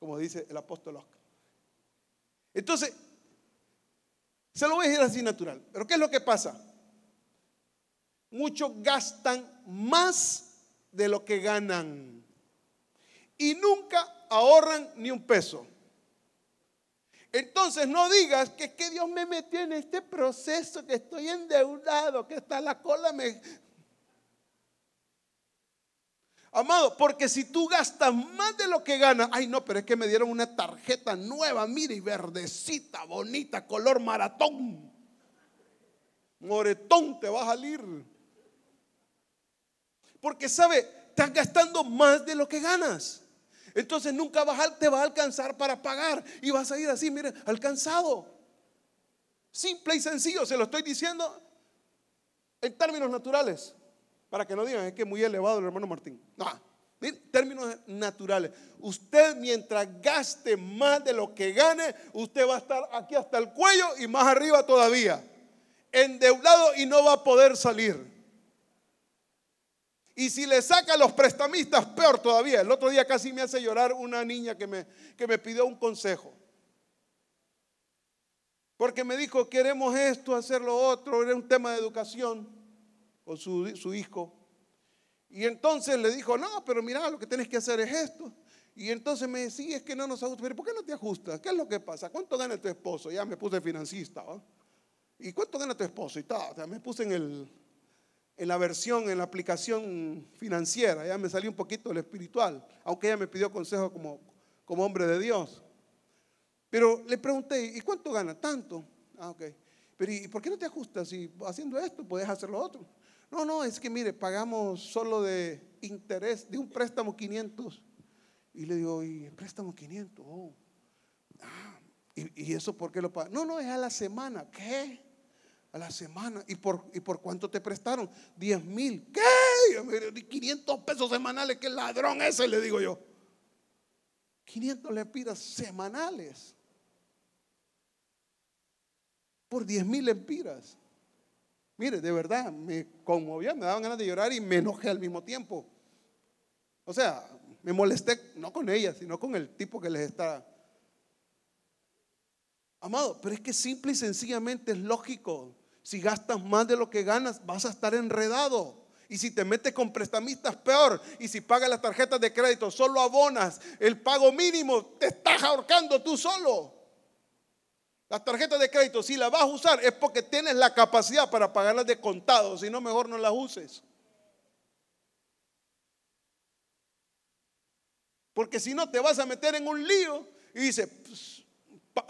como dice el apóstol Oscar. Entonces, se lo voy a decir así natural. Pero ¿qué es lo que pasa? Muchos gastan más de lo que ganan. Y nunca ahorran ni un peso. Entonces no digas que es que Dios me metió en este proceso, que estoy endeudado, que está la cola me... Amado, porque si tú gastas más de lo que ganas, ay no, pero es que me dieron una tarjeta nueva, mira y verdecita, bonita, color maratón. Moretón te va a salir. Porque, ¿sabe? Estás gastando más de lo que ganas. Entonces nunca vas a, te va a alcanzar para pagar y vas a ir así, miren, alcanzado. Simple y sencillo, se lo estoy diciendo en términos naturales, para que no digan es que es muy elevado el hermano Martín. No, en términos naturales. Usted mientras gaste más de lo que gane, usted va a estar aquí hasta el cuello y más arriba todavía, endeudado y no va a poder salir. Y si le saca a los prestamistas, peor todavía. El otro día casi me hace llorar una niña que me, que me pidió un consejo. Porque me dijo, queremos esto, hacer lo otro, era un tema de educación con su, hijo. Y entonces le dijo, no, pero mira, lo que tienes que hacer es esto. Y entonces me decía, sí, es que no nos ajusta. Pero ¿por qué no te ajustas? ¿Qué es lo que pasa? ¿Cuánto gana tu esposo? Ya me puse financista. ¿Y cuánto gana tu esposo? Y me puse en el, en la versión, en la aplicación financiera. Ya me salió un poquito el espiritual, aunque ella me pidió consejo como, como hombre de Dios. Pero le pregunté, ¿y cuánto gana? Tanto. Ah, ok. Pero ¿y por qué no te ajustas? Si haciendo esto puedes hacer lo otro. No, no, es que mire, pagamos solo de interés, de un préstamo 500. Y le digo, ¿y préstamo 500? Oh. Ah, ¿y, ¿y, eso por qué lo pagas? No, no, es a la semana. ¿Qué? a la semana. ¿Y por, por cuánto te prestaron? 10 mil. ¿Qué? 500 pesos semanales. ¿Qué ladrón ese? Le digo yo. 500 lempiras semanales. Por 10 mil lempiras. Mire, de verdad, me conmovía, me daban ganas de llorar y me enojé al mismo tiempo. O sea, me molesté no con ella, sino con el tipo que les está. Amado, pero es que simple y sencillamente es lógico. Si gastas más de lo que ganas, vas a estar enredado. Y si te metes con prestamistas, peor. Y si pagas las tarjetas de crédito, solo abonas el pago mínimo, te estás ahorcando tú solo. Las tarjetas de crédito, si las vas a usar, es porque tienes la capacidad para pagarlas de contado. Si no, mejor no las uses. Porque si no, te vas a meter en un lío y dices,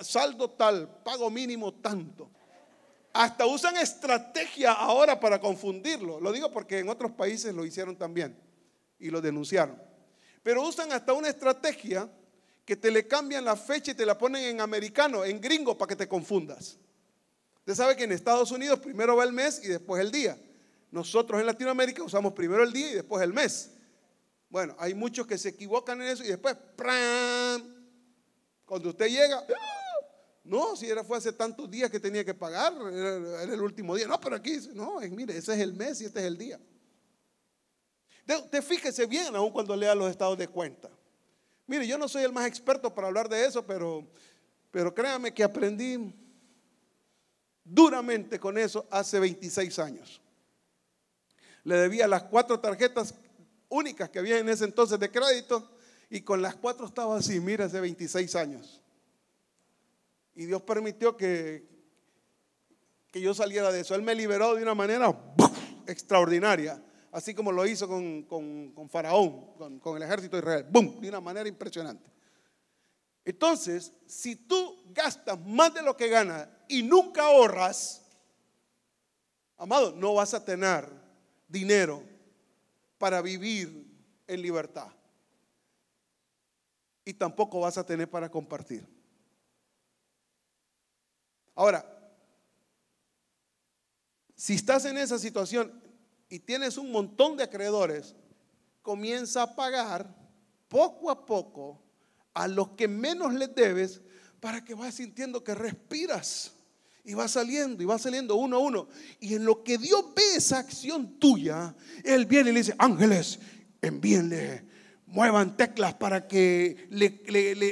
saldo tal, pago mínimo tanto. Hasta usan estrategia ahora para confundirlo. Lo digo porque en otros países lo hicieron también y lo denunciaron. Pero usan hasta una estrategia que te le cambian la fecha y te la ponen en americano, en gringo, para que te confundas. Usted sabe que en Estados Unidos primero va el mes y después el día. Nosotros en Latinoamérica usamos primero el día y después el mes. Bueno, hay muchos que se equivocan en eso y después, ¡pram! cuando usted llega, no, si era fue hace tantos días que tenía que pagar, era, el último día. No, pero aquí, no, mire, ese es el mes y este es el día. te fíjese bien aún cuando lea los estados de cuenta. Mire, yo no soy el más experto para hablar de eso, pero, pero créame que aprendí duramente con eso hace 26 años. Le debía las cuatro tarjetas únicas que había en ese entonces de crédito y con las cuatro estaba así, mire, hace 26 años. Y Dios permitió que, que yo saliera de eso. Él me liberó de una manera extraordinaria, así como lo hizo con, Faraón, con, el ejército de Israel. De una manera impresionante. Entonces, si tú gastas más de lo que ganas y nunca ahorras, amado, no vas a tener dinero para vivir en libertad. Y tampoco vas a tener para compartir. Ahora, si estás en esa situación y tienes un montón de acreedores, comienza a pagar poco a poco a los que menos les debes para que vas sintiendo que respiras y va saliendo y va saliendo uno a uno. Y en lo que Dios ve esa acción tuya, Él viene y le dice, ángeles, envíenle, muevan teclas para que le,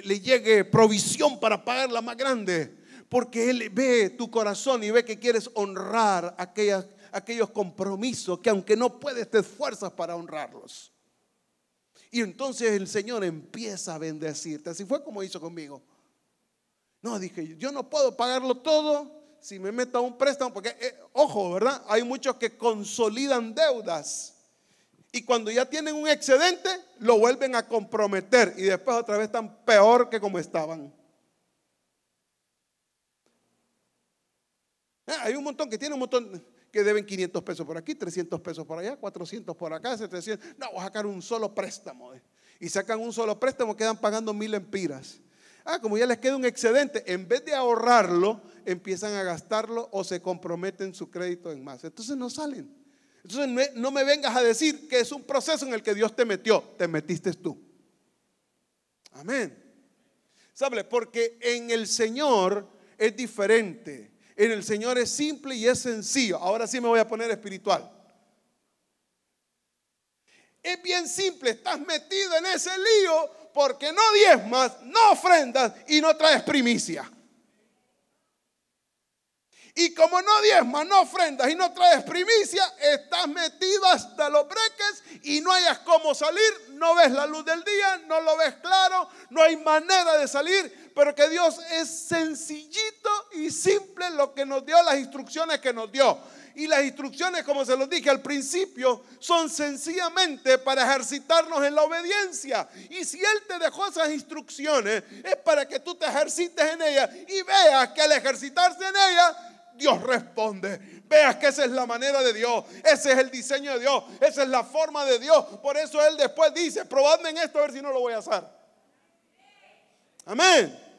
le llegue provisión para pagar la más grande porque Él ve tu corazón y ve que quieres honrar aquellos compromisos que aunque no puedes, te esfuerzas para honrarlos. Y entonces el Señor empieza a bendecirte. Así fue como hizo conmigo. No, dije, yo no puedo pagarlo todo si me meto a un préstamo, porque, eh, ojo, ¿verdad? Hay muchos que consolidan deudas y cuando ya tienen un excedente, lo vuelven a comprometer y después otra vez están peor que como estaban. Ah, hay un montón que tiene un montón que deben 500 pesos por aquí, 300 pesos por allá, 400 por acá, 700. No, voy a sacar un solo préstamo. Eh. Y sacan un solo préstamo, quedan pagando mil empiras. Ah, como ya les queda un excedente, en vez de ahorrarlo, empiezan a gastarlo o se comprometen su crédito en más. Entonces no salen. Entonces no me vengas a decir que es un proceso en el que Dios te metió, te metiste tú. Amén. Sable, Porque en el Señor es diferente en el Señor es simple y es sencillo. Ahora sí me voy a poner espiritual. Es bien simple, estás metido en ese lío porque no diezmas, no ofrendas y no traes primicia. Y como no diezmas, no ofrendas y no traes primicia, estás metido hasta los breques y no hayas cómo salir, no ves la luz del día, no lo ves claro, no hay manera de salir, pero que Dios es sencillito y simple lo que nos dio, las instrucciones que nos dio. Y las instrucciones, como se los dije al principio, son sencillamente para ejercitarnos en la obediencia. Y si Él te dejó esas instrucciones, es para que tú te ejercites en ellas y veas que al ejercitarse en ellas, Dios responde. Veas que esa es la manera de Dios, ese es el diseño de Dios, esa es la forma de Dios. Por eso Él después dice, probadme en esto a ver si no lo voy a hacer. Amén.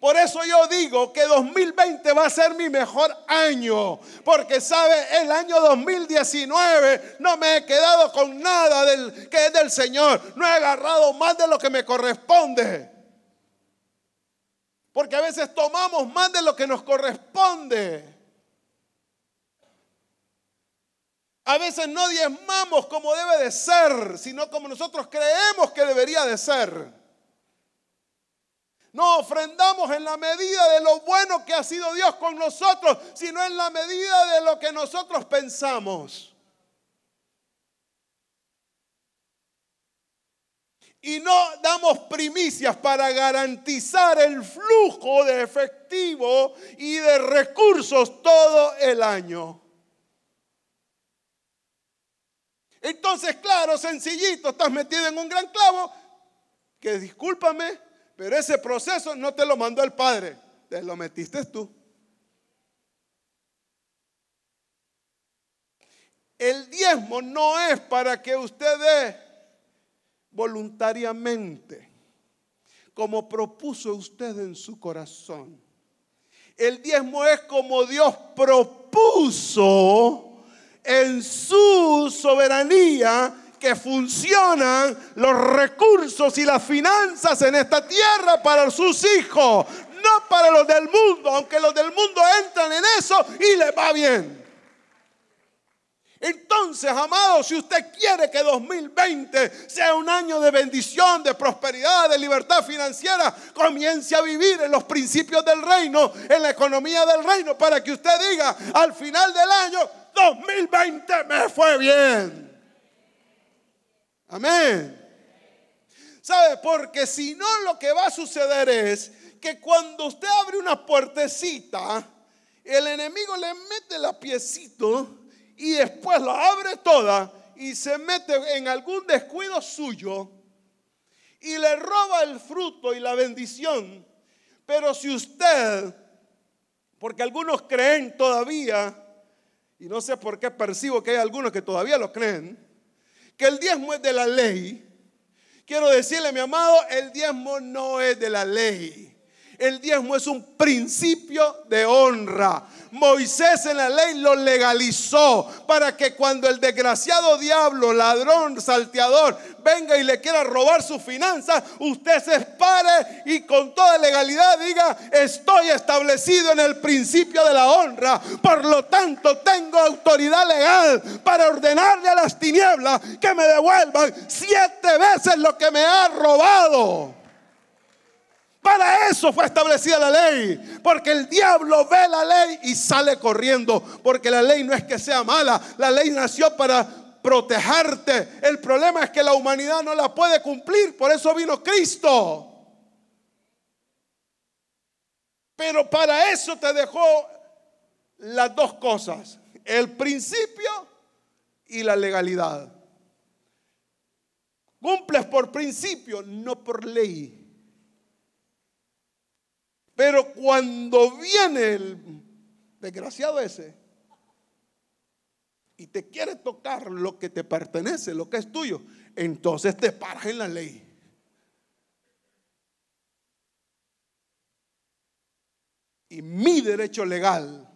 Por eso yo digo que 2020 va a ser mi mejor año, porque sabe, el año 2019 no me he quedado con nada del que es del Señor, no he agarrado más de lo que me corresponde. Porque a veces tomamos más de lo que nos corresponde. A veces no diezmamos como debe de ser, sino como nosotros creemos que debería de ser. No ofrendamos en la medida de lo bueno que ha sido Dios con nosotros, sino en la medida de lo que nosotros pensamos. Y no damos primicias para garantizar el flujo de efectivo y de recursos todo el año. Entonces, claro, sencillito, estás metido en un gran clavo, que discúlpame, pero ese proceso no te lo mandó el Padre, te lo metiste tú. El diezmo no es para que usted dé voluntariamente, como propuso usted en su corazón. El diezmo es como Dios propuso en su soberanía que funcionan los recursos y las finanzas en esta tierra para sus hijos, no para los del mundo, aunque los del mundo entran en eso y les va bien. Entonces, amados si usted quiere que 2020 sea un año de bendición, de prosperidad, de libertad financiera, comience a vivir en los principios del reino, en la economía del reino, para que usted diga al final del año, 2020 me fue bien. Amén. ¿Sabe? Porque si no lo que va a suceder es que cuando usted abre una puertecita, el enemigo le mete la piecito y después la abre toda y se mete en algún descuido suyo y le roba el fruto y la bendición. Pero si usted, porque algunos creen todavía, y no sé por qué percibo que hay algunos que todavía lo creen, que el diezmo es de la ley, quiero decirle, mi amado, el diezmo no es de la ley. El diezmo es un principio de honra. Moisés en la ley lo legalizó para que cuando el desgraciado diablo, ladrón, salteador, venga y le quiera robar sus finanzas, usted se pare y con toda legalidad diga, estoy establecido en el principio de la honra, por lo tanto tengo autoridad legal para ordenarle a las tinieblas que me devuelvan siete veces lo que me ha robado. Para eso fue establecida la ley. Porque el diablo ve la ley y sale corriendo. Porque la ley no es que sea mala. La ley nació para protegerte. El problema es que la humanidad no la puede cumplir. Por eso vino Cristo. Pero para eso te dejó las dos cosas. El principio y la legalidad. Cumples por principio, no por ley. Pero cuando viene el desgraciado ese y te quiere tocar lo que te pertenece, lo que es tuyo, entonces te paras en la ley. Y mi derecho legal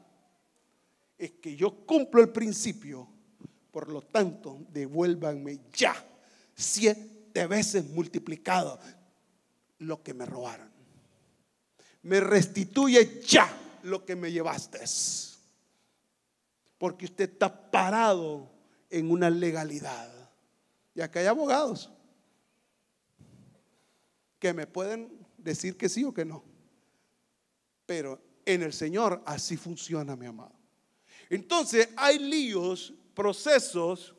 es que yo cumplo el principio, por lo tanto, devuélvanme ya siete veces multiplicado lo que me robaron me restituye ya lo que me llevaste. Porque usted está parado en una legalidad. Y acá hay abogados que me pueden decir que sí o que no. Pero en el Señor así funciona, mi amado. Entonces hay líos, procesos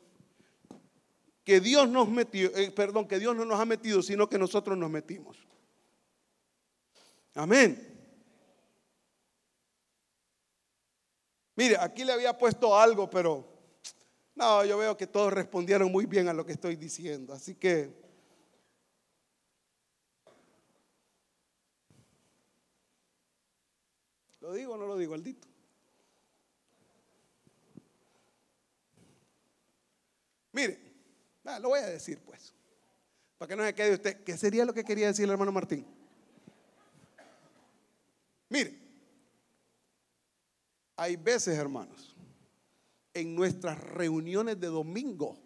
que Dios nos metió, eh, perdón, que Dios no nos ha metido, sino que nosotros nos metimos. Amén. Mire, aquí le había puesto algo, pero no, yo veo que todos respondieron muy bien a lo que estoy diciendo. Así que ¿Lo digo o no lo digo, Aldito? Mire, lo voy a decir pues, para que no se quede usted. ¿Qué sería lo que quería decir el hermano Martín? Mire, hay veces, hermanos, en nuestras reuniones de domingo,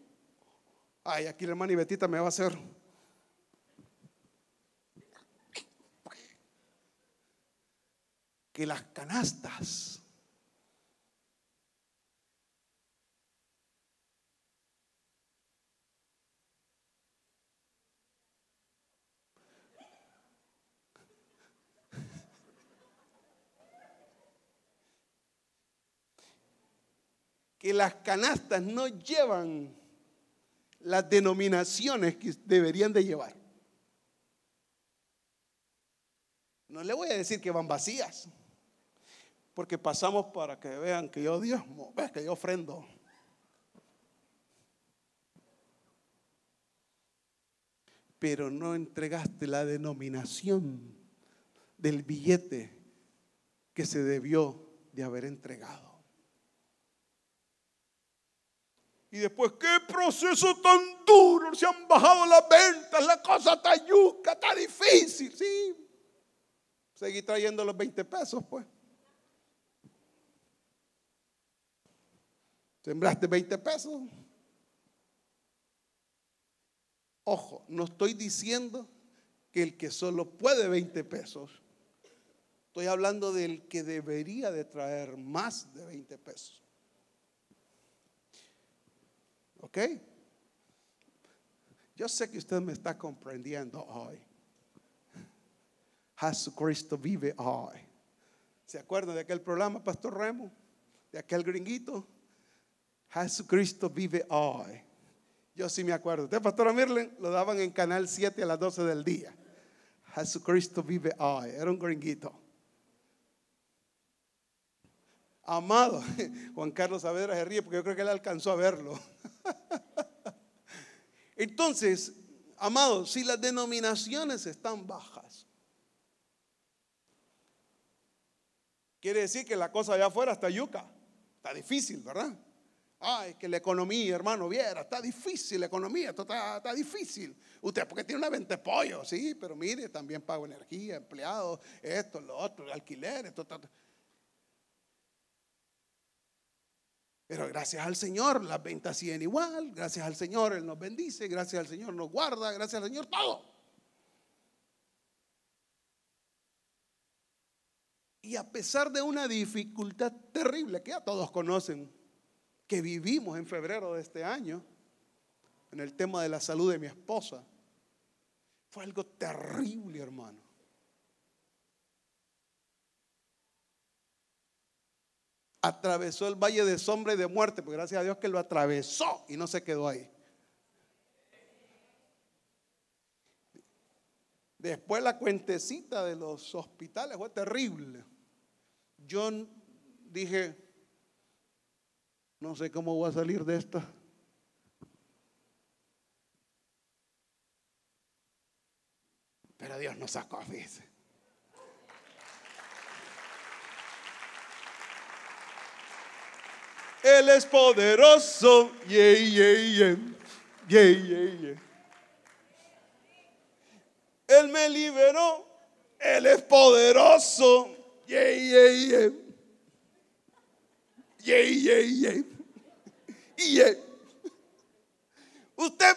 ay, aquí la hermana Ibetita me va a hacer que las canastas que las canastas no llevan las denominaciones que deberían de llevar. No le voy a decir que van vacías, porque pasamos para que vean que yo dios ves que yo ofrendo. Pero no entregaste la denominación del billete que se debió de haber entregado. Y después, qué proceso tan duro, se han bajado las ventas, la cosa está yuca, está difícil, sí. Seguí trayendo los 20 pesos, pues. Sembraste 20 pesos. Ojo, no estoy diciendo que el que solo puede 20 pesos. Estoy hablando del que debería de traer más de 20 pesos. ¿Ok? Yo sé que usted me está comprendiendo hoy. Jesucristo vive hoy. ¿Se acuerdan de aquel programa, Pastor Remo? De aquel gringuito. Jesucristo vive hoy. Yo sí me acuerdo. Usted, Pastor Mirlen, lo daban en Canal 7 a las 12 del día. Jesucristo vive hoy. Era un gringuito. Amado, [LAUGHS] Juan Carlos Saavedra se ríe porque yo creo que él alcanzó a verlo. [LAUGHS] Entonces, amados, si las denominaciones están bajas, quiere decir que la cosa allá afuera está yuca, está difícil, ¿verdad? Ay, que la economía, hermano, viera, está difícil la economía, está, difícil. Usted, porque tiene una venta de pollo, sí, pero mire, también pago energía, empleado esto, lo otro, alquiler, esto, todo Pero gracias al Señor las ventas siguen igual, gracias al Señor Él nos bendice, gracias al Señor nos guarda, gracias al Señor todo. Y a pesar de una dificultad terrible que ya todos conocen, que vivimos en febrero de este año, en el tema de la salud de mi esposa, fue algo terrible, hermano. atravesó el valle de sombra y de muerte, pues gracias a Dios que lo atravesó y no se quedó ahí. Después la cuentecita de los hospitales fue terrible. Yo dije, no sé cómo voy a salir de esta. Pero Dios nos sacó, a veces. Él es poderoso. Yeah, yeah, yeah. Yeah, yeah, Él me liberó. Él es poderoso. Yeah, yeah, yeah. Yeah, yeah, yeah. yeah. Usted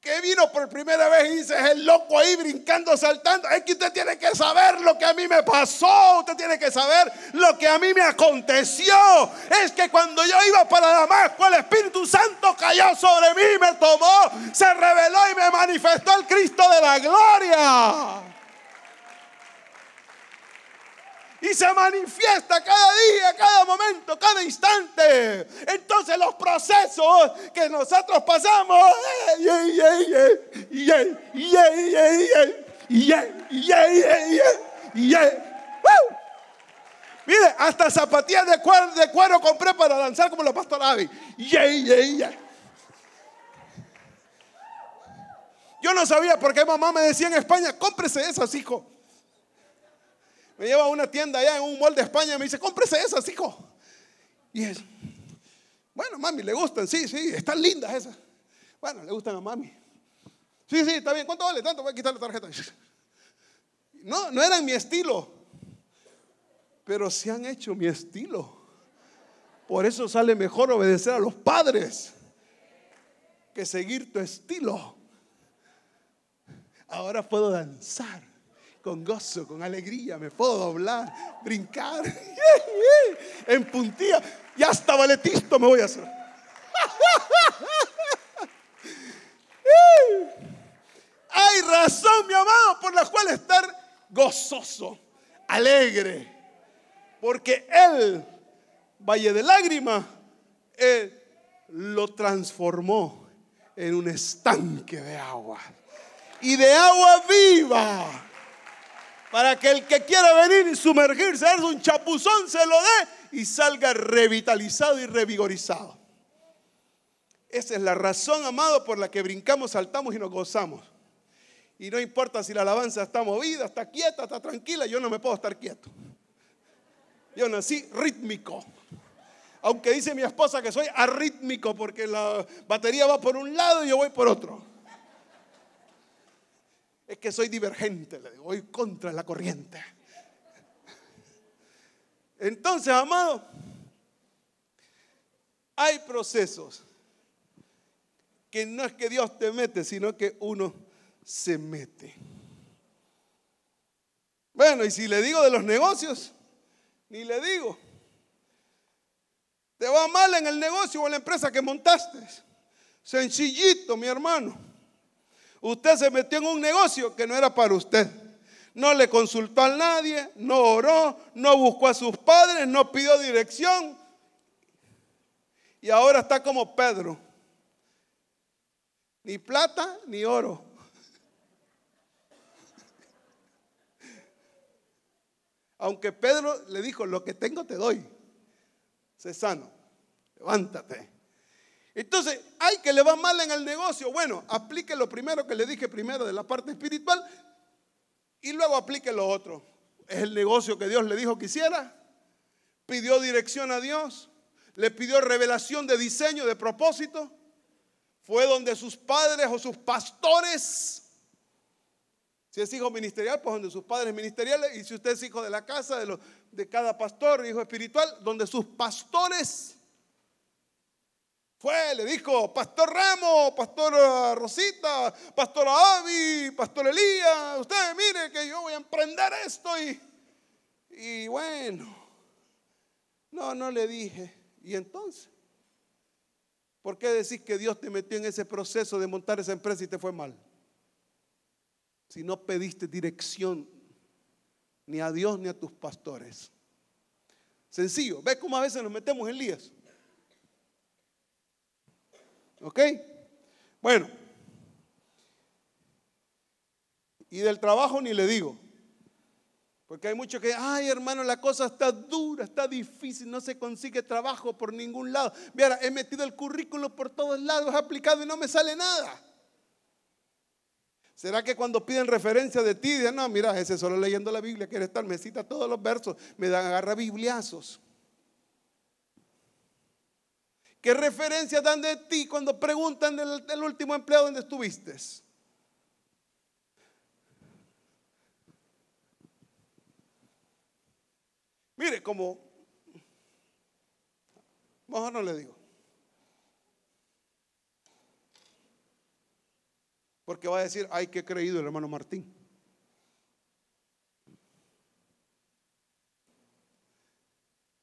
que vino por primera vez y dice, el loco ahí brincando, saltando. Es que usted tiene que saber lo que a mí me pasó, usted tiene que saber lo que a mí me aconteció. Es que cuando yo iba para Damasco, el Espíritu Santo cayó sobre mí, me tomó, se reveló y me manifestó el Cristo de la gloria. y se manifiesta cada día, cada momento, cada instante. Entonces los procesos que nosotros pasamos, Mire, hasta zapatillas de cuero, de cuero compré para lanzar como la pastora Abby. Yo no sabía por qué mamá me decía en España, cómprese esas, hijo me lleva a una tienda allá en un mall de España y me dice, cómprese esas, hijo. Y es, bueno, mami, le gustan, sí, sí, están lindas esas. Bueno, le gustan a mami. Sí, sí, está bien, ¿cuánto vale? Tanto, voy a quitar la tarjeta. [LAUGHS] No, no eran mi estilo, pero se han hecho mi estilo. Por eso sale mejor obedecer a los padres que seguir tu estilo. Ahora puedo danzar con gozo, con alegría, me puedo doblar, brincar, [LAUGHS] en puntilla, y hasta baletito me voy a hacer. [LAUGHS] Hay razón, mi amado, por la cual estar gozoso, alegre, porque Él, Valle de Lágrimas, Él lo transformó en un estanque de agua y de agua viva. Para que el que quiera venir y sumergirse, darse un chapuzón, se lo dé y salga revitalizado y revigorizado. Esa es la razón, amado, por la que brincamos, saltamos y nos gozamos. Y no importa si la alabanza está movida, está quieta, está tranquila, yo no me puedo estar quieto. Yo nací rítmico. Aunque dice mi esposa que soy arrítmico porque la batería va por un lado y yo voy por otro. Es que soy divergente, le digo, voy contra la corriente. Entonces, amado, hay procesos que no es que Dios te mete, sino que uno se mete. Bueno, y si le digo de los negocios, ni le digo. Te va mal en el negocio o en la empresa que montaste. Sencillito, mi hermano. Usted se metió en un negocio que no era para usted. No le consultó a nadie, no oró, no buscó a sus padres, no pidió dirección. Y ahora está como Pedro. Ni plata ni oro. Aunque Pedro le dijo, lo que tengo te doy. Sé sano, levántate. Entonces, hay que le va mal en el negocio. Bueno, aplique lo primero que le dije primero de la parte espiritual y luego aplique lo otro. Es el negocio que Dios le dijo que hiciera. Pidió dirección a Dios. Le pidió revelación de diseño, de propósito. Fue donde sus padres o sus pastores. Si es hijo ministerial, pues donde sus padres ministeriales. Y si usted es hijo de la casa, de, de cada pastor, hijo espiritual, donde sus pastores fue, le dijo, Pastor Ramos, Pastor eh, Rosita, Pastor Avi, Pastor Elías, ustedes miren que yo voy a emprender esto y, bueno, no, no le dije. ¿Y entonces? ¿Por qué decís que Dios te metió en ese proceso de montar esa empresa y te fue mal? Si no pediste dirección ni a Dios ni a tus pastores. Sencillo, ¿ves cómo a veces nos metemos en líos. ¿Ok? Bueno. Y del trabajo ni le digo. Porque hay muchos que, ay hermano, la cosa está dura, está difícil, no se consigue trabajo por ningún lado. Mira, he metido el currículo por todos lados, he aplicado y no me sale nada. ¿Será que cuando piden referencia de ti, dicen, no, mira, ese solo leyendo la Biblia quiere estar, me cita todos los versos, me dan agarra bibliazos? ¿Qué referencias dan de ti cuando preguntan del, último empleado donde estuviste? Mire, como mejor no le digo. Porque va a decir, ay, que creído el hermano Martín.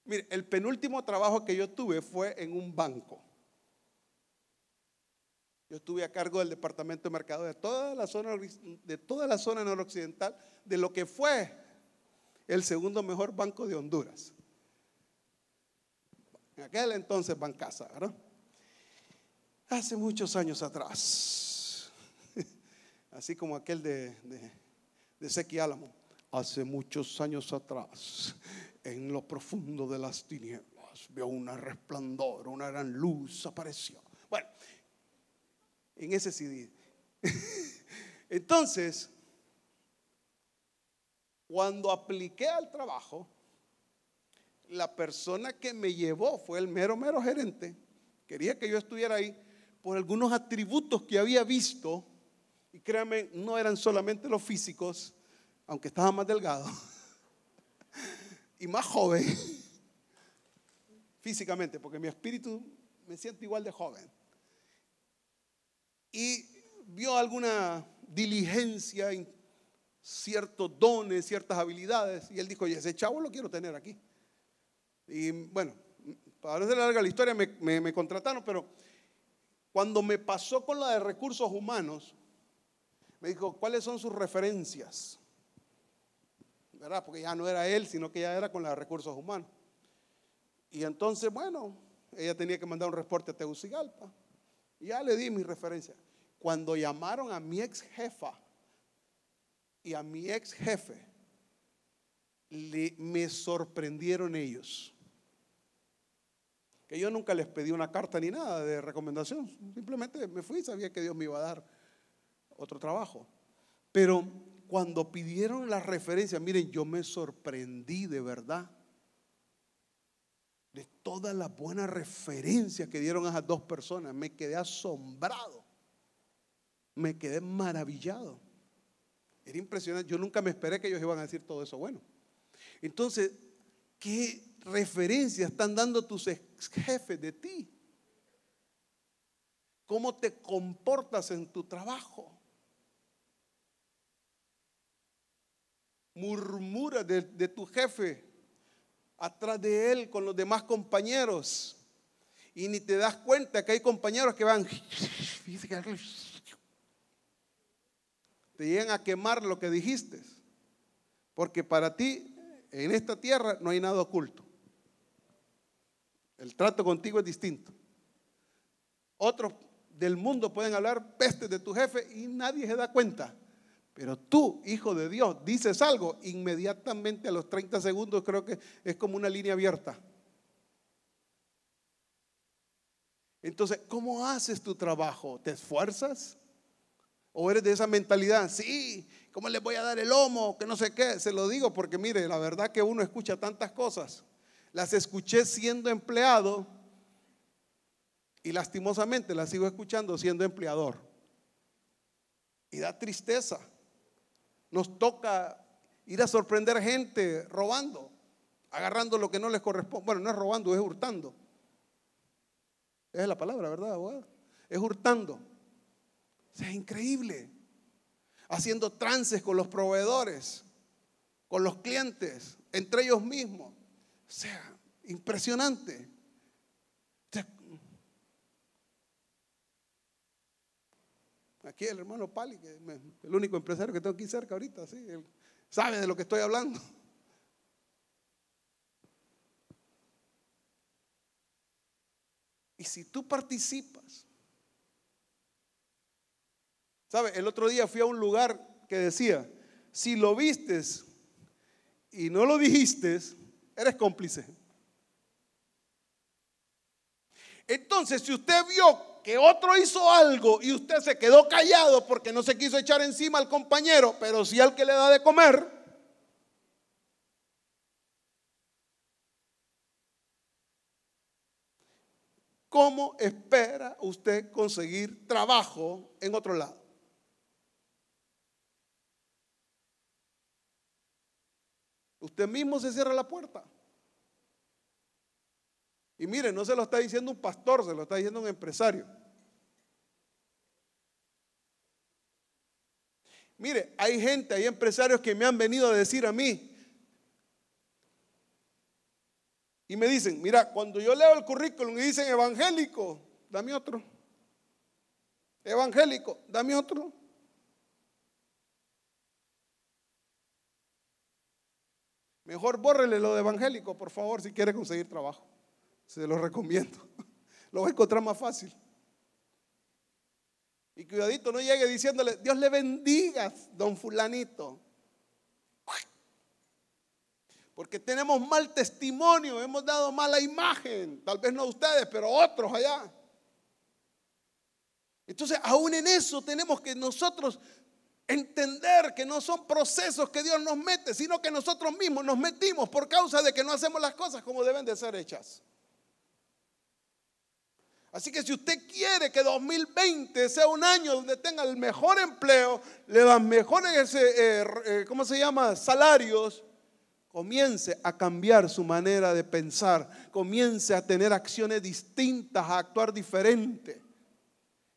Mire, el penúltimo trabajo que yo tuve fue en un banco. Yo estuve a cargo del departamento de mercado de toda la zona, de toda la zona noroccidental, de lo que fue el segundo mejor banco de Honduras. En aquel entonces Bancasa, ¿verdad? Hace muchos años atrás. [LAUGHS] Así como aquel de, de, de Sequi Álamo. Hace muchos años atrás en lo profundo de las tinieblas vio un resplandor, una gran luz apareció. Bueno, en ese CD. [LAUGHS] Entonces, cuando apliqué al trabajo, la persona que me llevó fue el mero, mero gerente. Quería que yo estuviera ahí por algunos atributos que había visto. Y créanme, no eran solamente los físicos, aunque estaba más delgado [LAUGHS] y más joven [LAUGHS] físicamente, porque mi espíritu me siento igual de joven. Y vio alguna diligencia, ciertos dones, ciertas habilidades, y él dijo, y ese chavo lo quiero tener aquí. Y bueno, para no larga la historia, me contrataron, pero cuando me pasó con la de recursos humanos, me dijo, ¿cuáles son sus referencias? Porque ya no era él, sino que ya era con los recursos humanos. Y entonces, bueno, ella tenía que mandar un reporte a Tegucigalpa. Y ya le di mi referencia. Cuando llamaron a mi ex jefa y a mi ex jefe, le, me sorprendieron ellos. Que yo nunca les pedí una carta ni nada de recomendación. Simplemente me fui, y sabía que Dios me iba a dar otro trabajo. Pero cuando pidieron la referencia, miren, yo me sorprendí de verdad de todas las buenas referencias que dieron a esas dos personas. Me quedé asombrado, me quedé maravillado. Era impresionante, yo nunca me esperé que ellos iban a decir todo eso bueno. Entonces, ¿qué referencias están dando tus ex jefes de ti? ¿Cómo te comportas en tu trabajo? murmura de, tu jefe atrás de él con los demás compañeros y ni te das cuenta que hay compañeros que van, te llegan a quemar lo que dijiste, porque para ti en esta tierra no hay nada oculto. El trato contigo es distinto. Otros del mundo pueden hablar peste de tu jefe y nadie se da cuenta. Pero tú, hijo de Dios, dices algo, inmediatamente a los 30 segundos creo que es como una línea abierta. Entonces, ¿cómo haces tu trabajo? ¿Te esfuerzas? ¿O eres de esa mentalidad? Sí, ¿cómo le voy a dar el lomo? Que no sé qué. Se lo digo porque mire, la verdad que uno escucha tantas cosas. Las escuché siendo empleado y lastimosamente las sigo escuchando siendo empleador. Y da tristeza. Nos toca ir a sorprender gente robando, agarrando lo que no les corresponde. Bueno, no es robando, es hurtando. Esa es la palabra, ¿verdad, abogado? Es hurtando. O sea, es increíble. Haciendo trances con los proveedores, con los clientes, entre ellos mismos. O sea, impresionante. Aquí el hermano Pali, que el único empresario que tengo aquí cerca ahorita, sí, sabe de lo que estoy hablando. Y si tú participas, ¿sabe? El otro día fui a un lugar que decía, si lo vistes y no lo dijiste, eres cómplice. Entonces, si usted vio que otro hizo algo y usted se quedó callado porque no se quiso echar encima al compañero, pero sí al que le da de comer. ¿Cómo espera usted conseguir trabajo en otro lado? Usted mismo se cierra la puerta. Y mire, no se lo está diciendo un pastor, se lo está diciendo un empresario. Mire, hay gente, hay empresarios que me han venido a decir a mí. Y me dicen, mira, cuando yo leo el currículum y dicen evangélico, dame otro. Evangélico, dame otro. Mejor bórrele lo de evangélico, por favor, si quiere conseguir trabajo. Se lo recomiendo. [LAUGHS] Lo va a encontrar más fácil. Y cuidadito, no llegue diciéndole, Dios le bendiga, don fulanito. Porque tenemos mal testimonio, hemos dado mala imagen, tal vez no ustedes, pero otros allá. Entonces, aún en eso tenemos que nosotros entender que no son procesos que Dios nos mete, sino que nosotros mismos nos metimos por causa de que no hacemos las cosas como deben de ser hechas. Así que si usted quiere que 2020 sea un año donde tenga el mejor empleo, le dan mejores, eh, eh, ¿cómo se llama?, salarios, comience a cambiar su manera de pensar, comience a tener acciones distintas, a actuar diferente.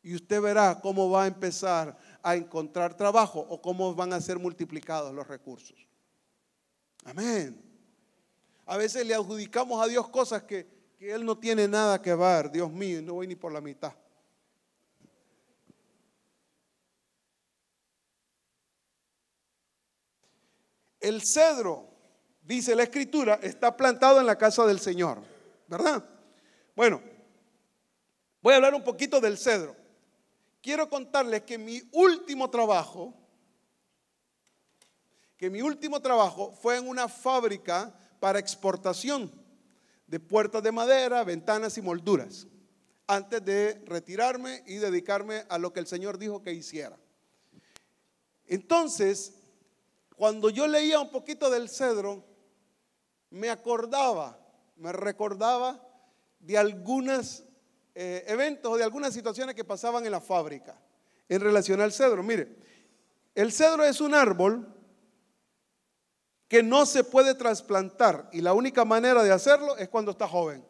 Y usted verá cómo va a empezar a encontrar trabajo o cómo van a ser multiplicados los recursos. Amén. A veces le adjudicamos a Dios cosas que que Él no tiene nada que ver, Dios mío, no voy ni por la mitad. El cedro, dice la escritura, está plantado en la casa del Señor, ¿verdad? Bueno, voy a hablar un poquito del cedro. Quiero contarles que mi último trabajo, que mi último trabajo fue en una fábrica para exportación de puertas de madera, ventanas y molduras, antes de retirarme y dedicarme a lo que el Señor dijo que hiciera. Entonces, cuando yo leía un poquito del cedro, me acordaba, me recordaba de algunos eh, eventos o de algunas situaciones que pasaban en la fábrica en relación al cedro. Mire, el cedro es un árbol que no se puede trasplantar y la única manera de hacerlo es cuando está joven.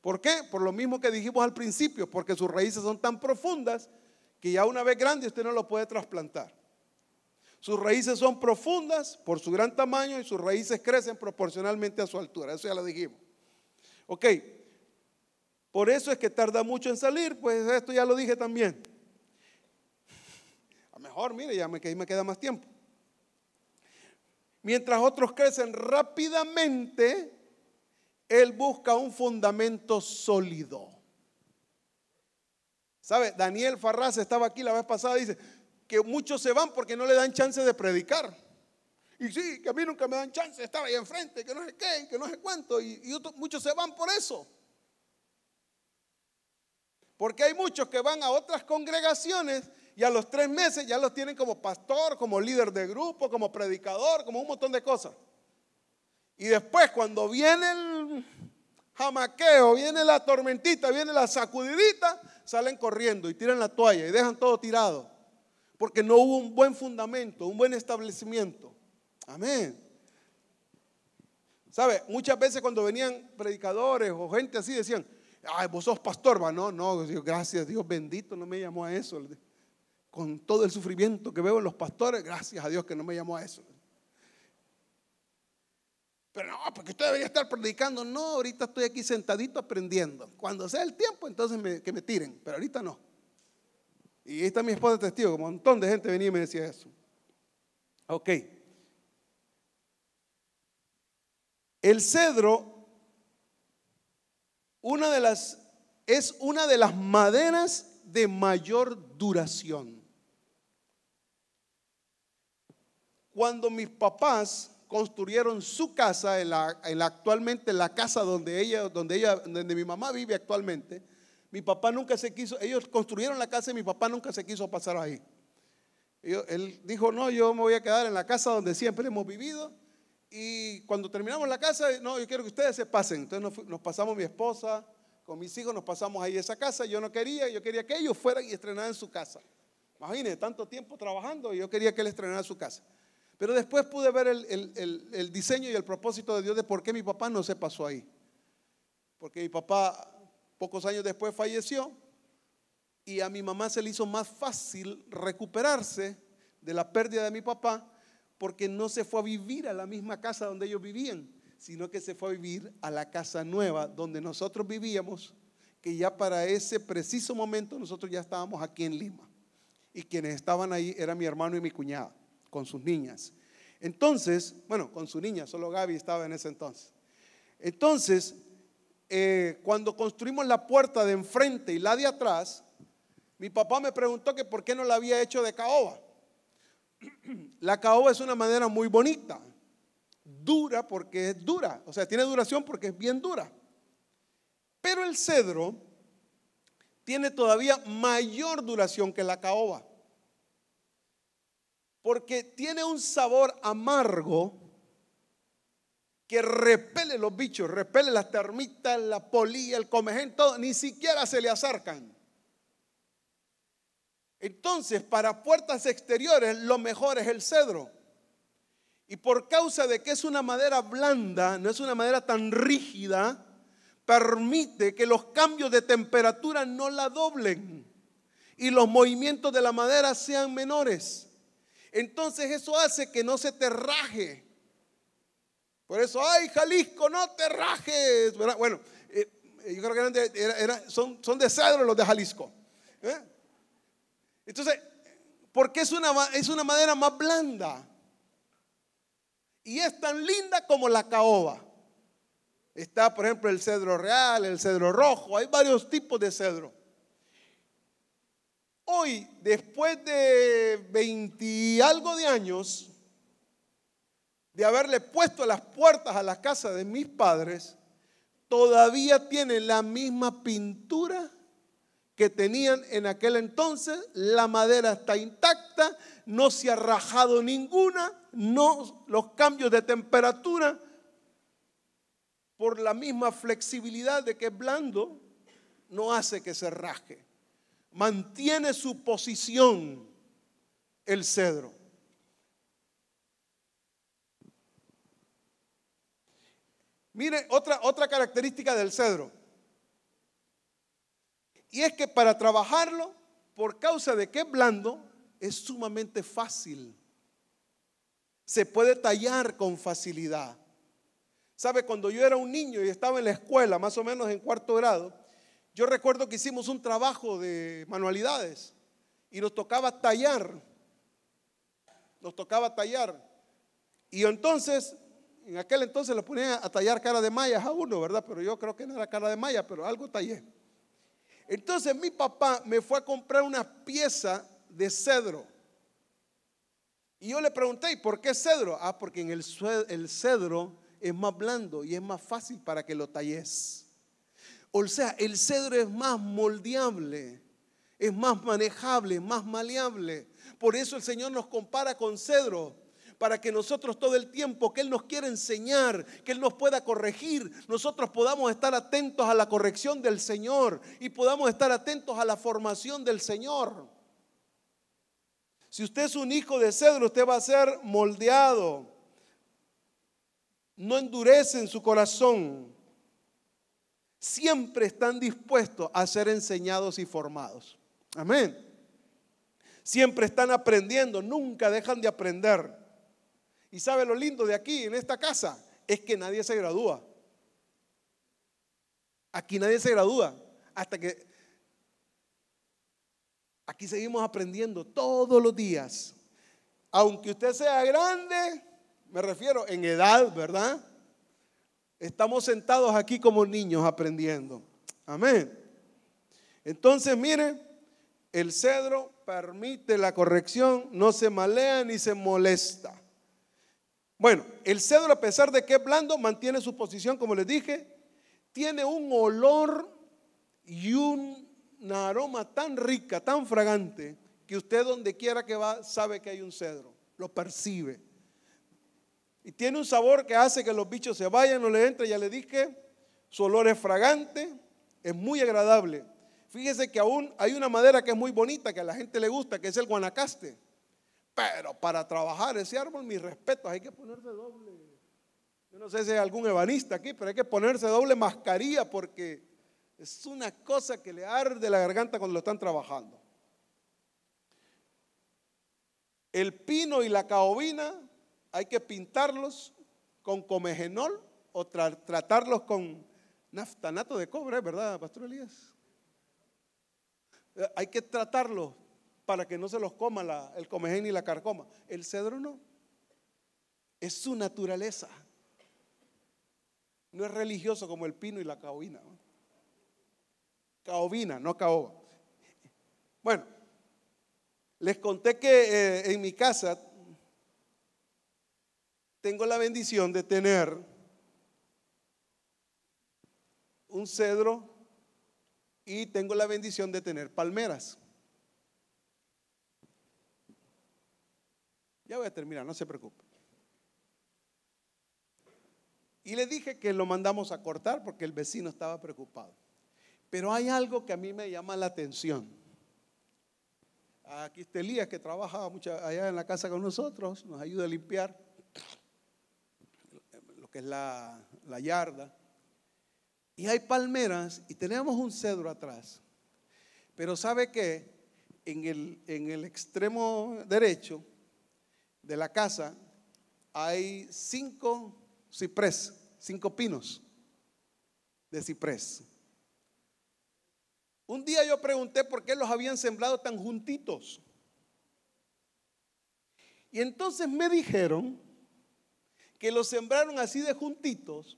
¿Por qué? Por lo mismo que dijimos al principio, porque sus raíces son tan profundas que ya una vez grande usted no lo puede trasplantar. Sus raíces son profundas por su gran tamaño y sus raíces crecen proporcionalmente a su altura. Eso ya lo dijimos. Ok, por eso es que tarda mucho en salir, pues esto ya lo dije también. [LAUGHS] A lo mejor, mire, ya me, me queda más tiempo. Mientras otros crecen rápidamente, Él busca un fundamento sólido. ¿Sabe? Daniel Farraz estaba aquí la vez pasada y dice que muchos se van porque no le dan chance de predicar. Y sí, que a mí nunca me dan chance, estaba ahí enfrente, que no sé qué, que no sé cuánto, y, muchos se van por eso. Porque hay muchos que van a otras congregaciones y a los tres meses ya los tienen como pastor, como líder de grupo, como predicador, como un montón de cosas. Y después cuando viene el jamaqueo, viene la tormentita, viene la sacudidita, salen corriendo y tiran la toalla y dejan todo tirado. Porque no hubo un buen fundamento, un buen establecimiento. Amén. ¿Sabe? Muchas veces cuando venían predicadores o gente así decían, ay, vos sos pastor, va, no, no, gracias, Dios bendito, no me llamó a eso con todo el sufrimiento que veo en los pastores, gracias a Dios que no me llamó a eso. Pero no, porque usted debería estar predicando. No, ahorita estoy aquí sentadito aprendiendo. Cuando sea el tiempo, entonces que me tiren, pero ahorita no. Y ahí está mi esposa testigo, un montón de gente venía y me decía eso. Ok. El cedro una de las, es una de las maderas de mayor duración. cuando mis papás construyeron su casa, en la, en actualmente la casa donde ella, donde ella, donde mi mamá vive actualmente, mi papá nunca se quiso, ellos construyeron la casa y mi papá nunca se quiso pasar ahí. él dijo, no, yo me voy a quedar en la casa donde siempre hemos vivido y cuando terminamos la casa, no, yo quiero que ustedes se pasen. Entonces nos, nos pasamos mi esposa, con mis hijos, nos pasamos ahí esa casa, yo no quería, yo quería que ellos fueran y estrenaran su casa. Imagínense, tanto tiempo trabajando y yo quería que él estrenara su casa. Pero después pude ver el, diseño y el propósito de Dios de por qué mi papá no se pasó ahí. Porque mi papá pocos años después falleció y a mi mamá se le hizo más fácil recuperarse de la pérdida de mi papá porque no se fue a vivir a la misma casa donde ellos vivían, sino que se fue a vivir a la casa nueva donde nosotros vivíamos, que ya para ese preciso momento nosotros ya estábamos aquí en Lima. Y quienes estaban ahí era mi hermano y mi cuñada con sus niñas. Entonces, bueno, con su niña, solo Gaby estaba en ese entonces. Entonces, eh, cuando construimos la puerta de enfrente y la de atrás, mi papá me preguntó que por qué no la había hecho de caoba. La caoba es una madera muy bonita, dura porque es dura, o sea, tiene duración porque es bien dura. Pero el cedro tiene todavía mayor duración que la caoba porque tiene un sabor amargo que repele los bichos, repele las termitas, la polilla, el comején, todo, ni siquiera se le acercan. Entonces, para puertas exteriores, lo mejor es el cedro. Y por causa de que es una madera blanda, no es una madera tan rígida, permite que los cambios de temperatura no la doblen y los movimientos de la madera sean menores entonces eso hace que no se te raje. Por eso, ay Jalisco, no te rajes. Bueno, eh, eh, yo creo que son, de cedro los de Jalisco. ¿eh? Entonces, porque es una, es una madera más blanda. Y es tan linda como la caoba. Está, por ejemplo, el cedro real, el cedro rojo. Hay varios tipos de cedro. Hoy, después de veintialgo algo de años de haberle puesto las puertas a la casa de mis padres, todavía tiene la misma pintura que tenían en aquel entonces, la madera está intacta, no se ha rajado ninguna, no los cambios de temperatura por la misma flexibilidad de que es blando no hace que se raje mantiene su posición el cedro. Mire, otra, otra característica del cedro. Y es que para trabajarlo, por causa de que es blando, es sumamente fácil. Se puede tallar con facilidad. ¿Sabe? Cuando yo era un niño y estaba en la escuela, más o menos en cuarto grado, yo recuerdo que hicimos un trabajo de manualidades y nos tocaba tallar. Nos tocaba tallar. Y entonces, en aquel entonces le ponían a tallar cara de mayas a uno, ¿verdad? Pero yo creo que no era cara de malla, pero algo tallé. Entonces mi papá me fue a comprar una pieza de cedro. Y yo le pregunté, ¿y por qué cedro? Ah, porque en el, el cedro es más blando y es más fácil para que lo talles. O sea, el cedro es más moldeable, es más manejable, más maleable. Por eso el Señor nos compara con cedro, para que nosotros todo el tiempo que Él nos quiere enseñar, que Él nos pueda corregir, nosotros podamos estar atentos a la corrección del Señor y podamos estar atentos a la formación del Señor. Si usted es un hijo de cedro, usted va a ser moldeado. No endurece en su corazón siempre están dispuestos a ser enseñados y formados. Amén. Siempre están aprendiendo, nunca dejan de aprender. Y sabe lo lindo de aquí, en esta casa, es que nadie se gradúa. Aquí nadie se gradúa hasta que... Aquí seguimos aprendiendo todos los días. Aunque usted sea grande, me refiero en edad, ¿verdad? Estamos sentados aquí como niños aprendiendo. Amén. Entonces, mire, el cedro permite la corrección, no se malea ni se molesta. Bueno, el cedro a pesar de que es blando, mantiene su posición, como les dije, tiene un olor y un aroma tan rica, tan fragante, que usted donde quiera que va sabe que hay un cedro, lo percibe. Y tiene un sabor que hace que los bichos se vayan, no le entren, ya le dije. Su olor es fragante, es muy agradable. Fíjese que aún hay una madera que es muy bonita, que a la gente le gusta, que es el guanacaste. Pero para trabajar ese árbol, mis respetos, hay que ponerse doble. Yo no sé si hay algún ebanista aquí, pero hay que ponerse doble mascarilla porque es una cosa que le arde la garganta cuando lo están trabajando. El pino y la caobina hay que pintarlos con comegenol o tratarlos con naftanato de cobre, ¿verdad, Pastor Elías? Eh, hay que tratarlos para que no se los coma el comegen y la carcoma. El cedro no. Es su naturaleza. No es religioso como el pino y la caobina. Caobina, no caoba. Bueno, les conté que eh, en mi casa tengo la bendición de tener un cedro y tengo la bendición de tener palmeras. Ya voy a terminar, no se preocupe. Y le dije que lo mandamos a cortar porque el vecino estaba preocupado. Pero hay algo que a mí me llama la atención. Aquí está Elías que trabajaba mucho allá en la casa con nosotros, nos ayuda a limpiar que es la, yarda, y hay palmeras y tenemos un cedro atrás. Pero ¿sabe que En el, en el extremo derecho de la casa hay cinco ciprés, cinco pinos de ciprés. Un día yo pregunté por qué los habían sembrado tan juntitos. Y entonces me dijeron que los sembraron así de juntitos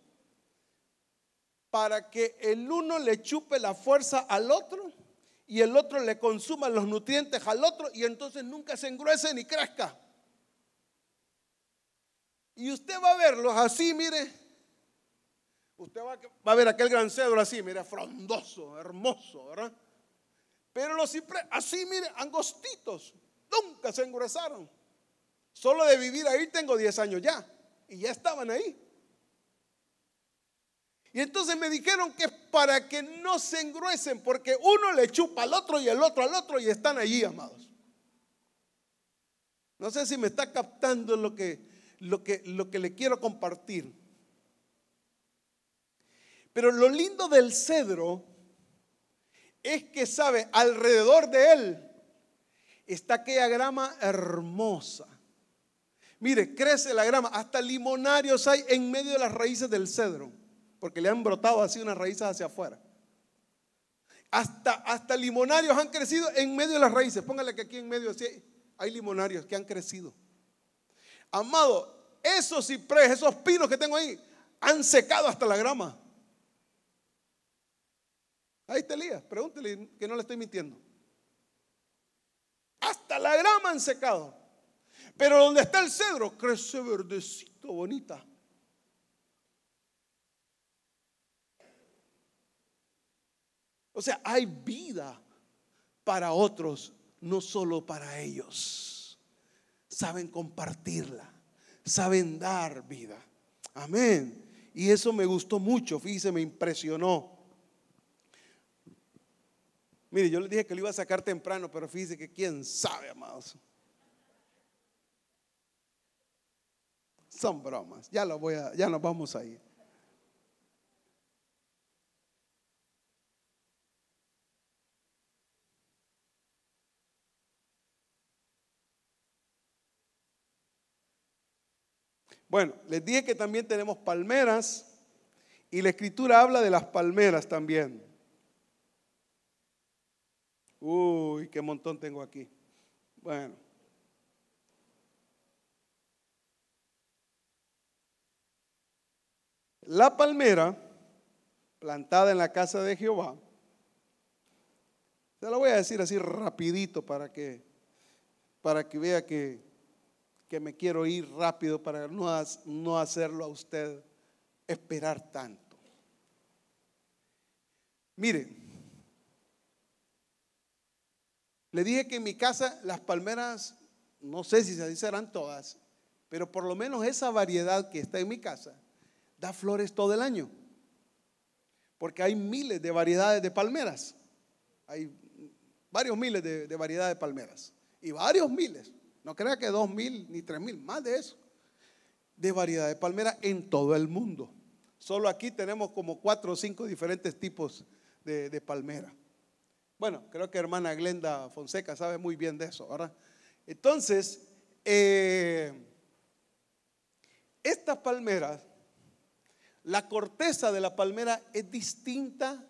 para que el uno le chupe la fuerza al otro y el otro le consuma los nutrientes al otro y entonces nunca se engruece ni crezca. Y usted va a verlos así, mire. Usted va, a ver aquel gran cedro así, mire, frondoso, hermoso, ¿verdad? Pero los siempre así, mire, angostitos, nunca se engruesaron. Solo de vivir ahí tengo 10 años ya y ya estaban ahí. Y entonces me dijeron que para que no se engruesen, porque uno le chupa al otro y el otro al otro y están allí, amados. No sé si me está captando lo que, lo que, lo que le quiero compartir. Pero lo lindo del cedro es que, sabe, alrededor de él está aquella grama hermosa Mire, crece la grama, hasta limonarios hay en medio de las raíces del cedro, porque le han brotado así unas raíces hacia afuera. Hasta, hasta limonarios han crecido en medio de las raíces. Póngale que aquí en medio así hay limonarios que han crecido. Amado, esos cipres esos pinos que tengo ahí, han secado hasta la grama. Ahí está Elías, pregúntele que no le estoy mintiendo. Hasta la grama han secado. Pero donde está el cedro, crece verdecito, bonita. O sea, hay vida para otros, no solo para ellos. Saben compartirla, saben dar vida. Amén. Y eso me gustó mucho, fíjese, me impresionó. Mire, yo le dije que lo iba a sacar temprano, pero fíjese que quién sabe, amados. Son bromas. Ya, lo voy a, ya nos vamos a ir. Bueno, les dije que también tenemos palmeras y la escritura habla de las palmeras también. Uy, qué montón tengo aquí. Bueno. la palmera plantada en la casa de Jehová, se lo voy a decir así rapidito para que, para que vea que, que me quiero ir rápido para no, hacerlo a usted esperar tanto. Mire, le dije que en mi casa las palmeras, no sé si se serán todas, pero por lo menos esa variedad que está en mi casa, da flores todo el año, porque hay miles de variedades de palmeras, hay varios miles de, variedades de palmeras, y varios miles, no crea que dos mil ni tres mil, más de eso, de variedades de palmeras en todo el mundo. Solo aquí tenemos como cuatro o cinco diferentes tipos de, palmeras Bueno, creo que hermana Glenda Fonseca sabe muy bien de eso, ¿verdad? Entonces, eh, estas palmeras la corteza de la palmera es distinta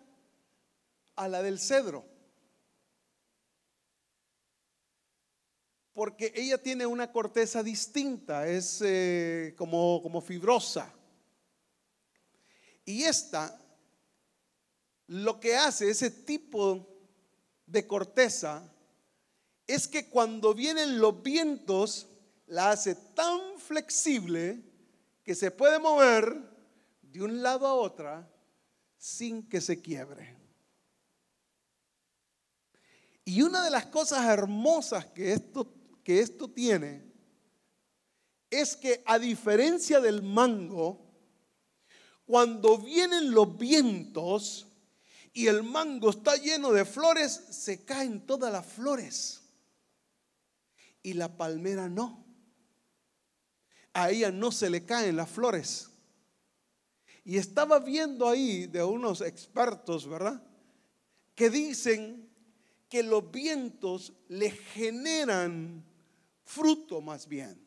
a la del cedro. Porque ella tiene una corteza distinta, es eh, como, como fibrosa. Y esta lo que hace ese tipo de corteza es que cuando vienen los vientos la hace tan flexible que se puede mover de un lado a otra sin que se quiebre. Y una de las cosas hermosas que esto, que esto tiene es que a diferencia del mango, cuando vienen los vientos y el mango está lleno de flores, se caen todas las flores. Y la palmera no. A ella no se le caen las flores. Y estaba viendo ahí de unos expertos, ¿verdad? Que dicen que los vientos le generan fruto más bien.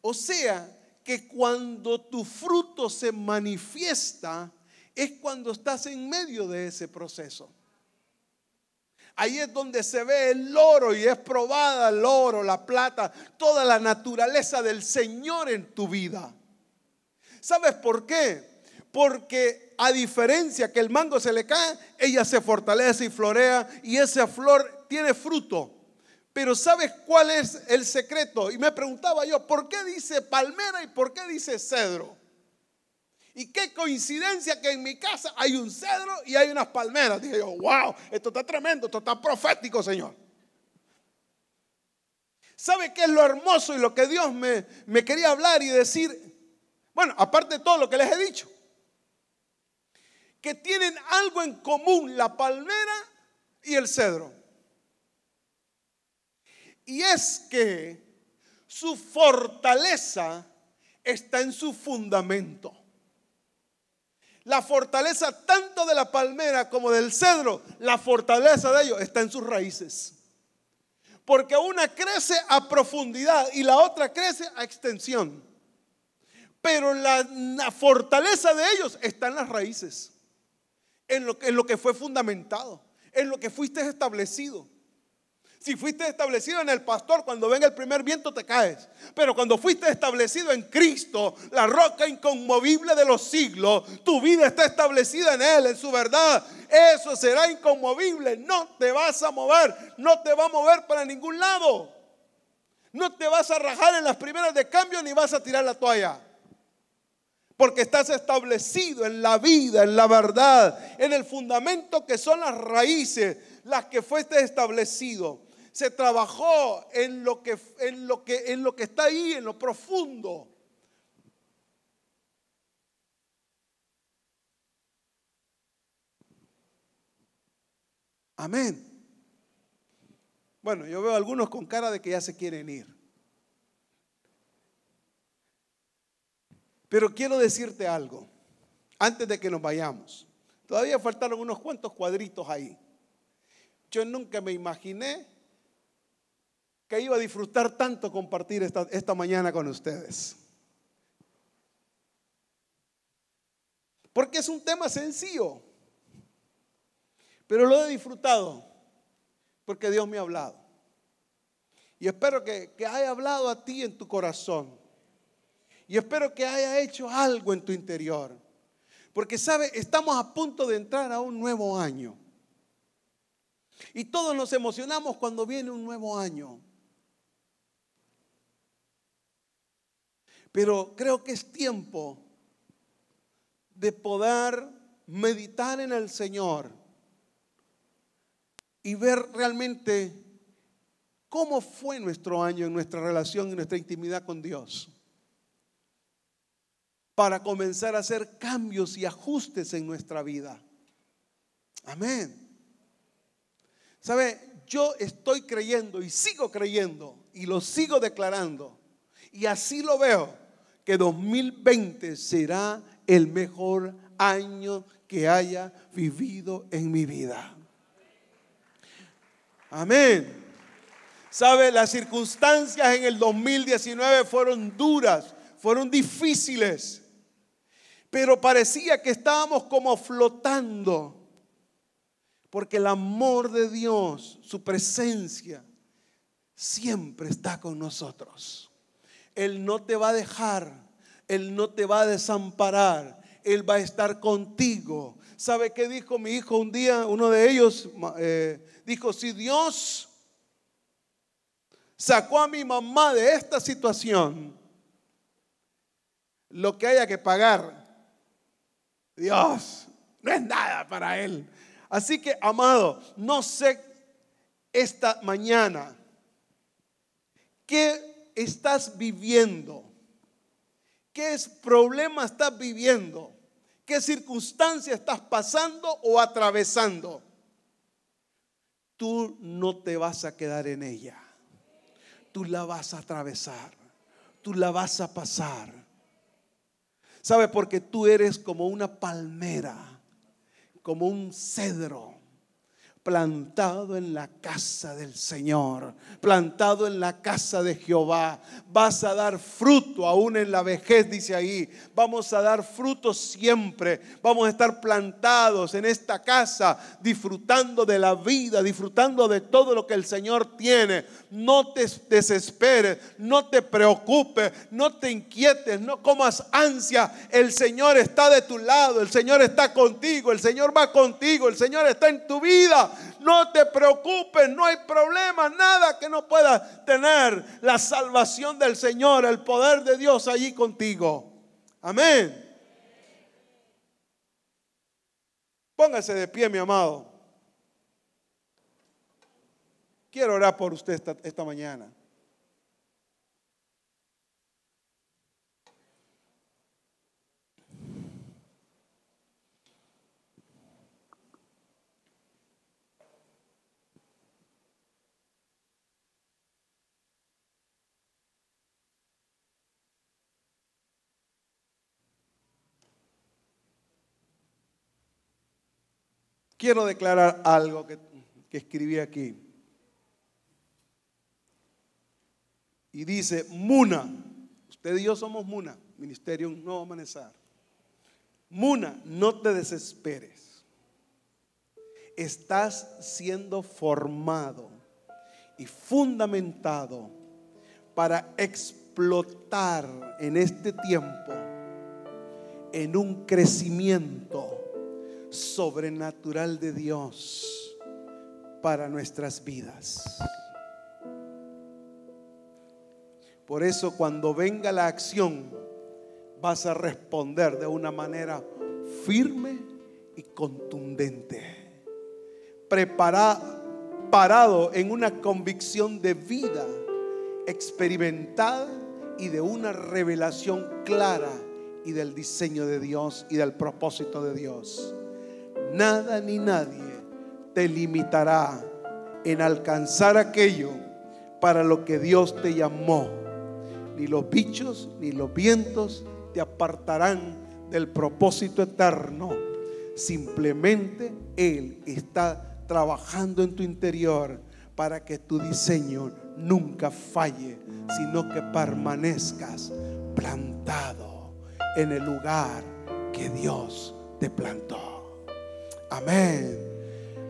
O sea, que cuando tu fruto se manifiesta es cuando estás en medio de ese proceso. Ahí es donde se ve el oro y es probada el oro, la plata, toda la naturaleza del Señor en tu vida. ¿Sabes por qué? Porque a diferencia que el mango se le cae, ella se fortalece y florea y esa flor tiene fruto. Pero ¿sabes cuál es el secreto? Y me preguntaba yo, ¿por qué dice palmera y por qué dice cedro? Y qué coincidencia que en mi casa hay un cedro y hay unas palmeras. Dije yo, wow, esto está tremendo, esto está profético, Señor. ¿Sabe qué es lo hermoso y lo que Dios me, me quería hablar y decir? Bueno, aparte de todo lo que les he dicho, que tienen algo en común la palmera y el cedro. Y es que su fortaleza está en su fundamento. La fortaleza tanto de la palmera como del cedro, la fortaleza de ellos está en sus raíces. Porque una crece a profundidad y la otra crece a extensión. Pero la, fortaleza de ellos está en las raíces, en lo, en lo que fue fundamentado, en lo que fuiste establecido. Si fuiste establecido en el pastor, cuando venga el primer viento te caes. Pero cuando fuiste establecido en Cristo, la roca inconmovible de los siglos, tu vida está establecida en Él, en su verdad. Eso será inconmovible. No te vas a mover. No te va a mover para ningún lado. No te vas a rajar en las primeras de cambio ni vas a tirar la toalla porque estás establecido en la vida, en la verdad, en el fundamento que son las raíces, las que fuiste establecido. Se trabajó en lo que, en lo que, en lo que está ahí, en lo profundo. Amén. Bueno, yo veo algunos con cara de que ya se quieren ir. Pero quiero decirte algo, antes de que nos vayamos. Todavía faltaron unos cuantos cuadritos ahí. Yo nunca me imaginé que iba a disfrutar tanto compartir esta, mañana con ustedes. Porque es un tema sencillo, pero lo he disfrutado porque Dios me ha hablado. Y espero que, que haya hablado a ti en tu corazón. Y espero que haya hecho algo en tu interior. Porque, ¿sabe? Estamos a punto de entrar a un nuevo año. Y todos nos emocionamos cuando viene un nuevo año. Pero creo que es tiempo de poder meditar en el Señor y ver realmente cómo fue nuestro año en nuestra relación y nuestra intimidad con Dios para comenzar a hacer cambios y ajustes en nuestra vida. Amén. ¿Sabe? Yo estoy creyendo y sigo creyendo y lo sigo declarando. Y así lo veo, que 2020 será el mejor año que haya vivido en mi vida. Amén. ¿Sabe? Las circunstancias en el 2019 fueron duras, fueron difíciles pero parecía que estábamos como flotando. Porque el amor de Dios, su presencia, siempre está con nosotros. Él no te va a dejar, Él no te va a desamparar, Él va a estar contigo. ¿Sabe qué dijo mi hijo un día? Uno de ellos eh, dijo, si Dios sacó a mi mamá de esta situación, lo que haya que pagar, Dios, no es nada para Él. Así que, amado, no sé esta mañana qué estás viviendo, qué es problema estás viviendo, qué circunstancia estás pasando o atravesando. Tú no te vas a quedar en ella. Tú la vas a atravesar. Tú la vas a pasar ¿Sabe? Porque tú eres como una palmera, como un cedro plantado en la casa del Señor, plantado en la casa de Jehová. Vas a dar fruto aún en la vejez, dice ahí. Vamos a dar fruto siempre. Vamos a estar plantados en esta casa, disfrutando de la vida, disfrutando de todo lo que el Señor tiene. No te desesperes, no te preocupes, no te inquietes, no comas ansia. El Señor está de tu lado, el Señor está contigo, el Señor va contigo, el Señor está en tu vida no te preocupes, no hay problema, nada que no pueda tener. La salvación del Señor, el poder de Dios allí contigo. Amén. Póngase de pie, mi amado. Quiero orar por usted esta mañana. quiero declarar algo que, escribí aquí. Y dice, Muna, usted y yo somos Muna, Ministerio No Amanecer. Muna, no te desesperes. Estás siendo formado y fundamentado para explotar en este tiempo en un crecimiento sobrenatural de Dios para nuestras vidas. Por eso cuando venga la acción, vas a responder de una manera firme y contundente. Preparado, parado en una convicción de vida experimentada y de una revelación clara y del diseño de Dios y del propósito de Dios nada ni nadie te limitará en alcanzar aquello para lo que Dios te llamó. Ni los bichos ni los vientos te apartarán del propósito eterno. Simplemente Él está trabajando en tu interior para que tu diseño nunca falle, sino que permanezcas plantado en el lugar que Dios te plantó. Amén.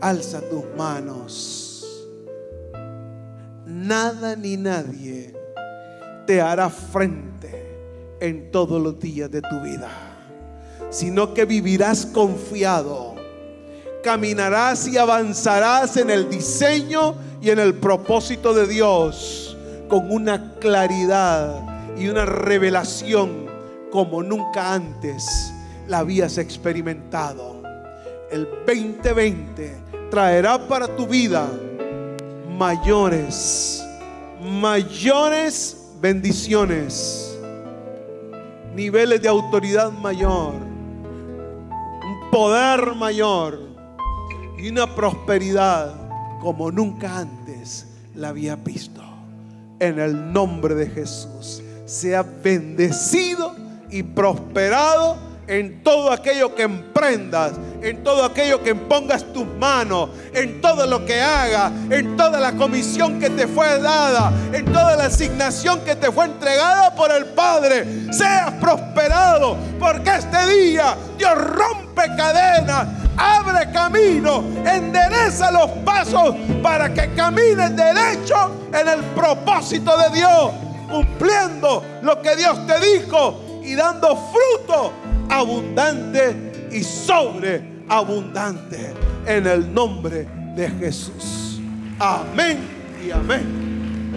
Alza tus manos. Nada ni nadie te hará frente en todos los días de tu vida, sino que vivirás confiado, caminarás y avanzarás en el diseño y en el propósito de Dios con una claridad y una revelación como nunca antes la habías experimentado el 2020 traerá para tu vida mayores, mayores bendiciones, niveles de autoridad mayor, un poder mayor y una prosperidad como nunca antes la había visto. En el nombre de Jesús, sea bendecido y prosperado en todo aquello que emprendas en todo aquello que pongas tus manos, en todo lo que hagas, en toda la comisión que te fue dada, en toda la asignación que te fue entregada por el Padre. Seas prosperado, porque este día Dios rompe cadenas, abre camino, endereza los pasos para que camines derecho en el propósito de Dios, cumpliendo lo que Dios te dijo y dando fruto abundante y sobre abundante en el nombre de Jesús. Amén y amén.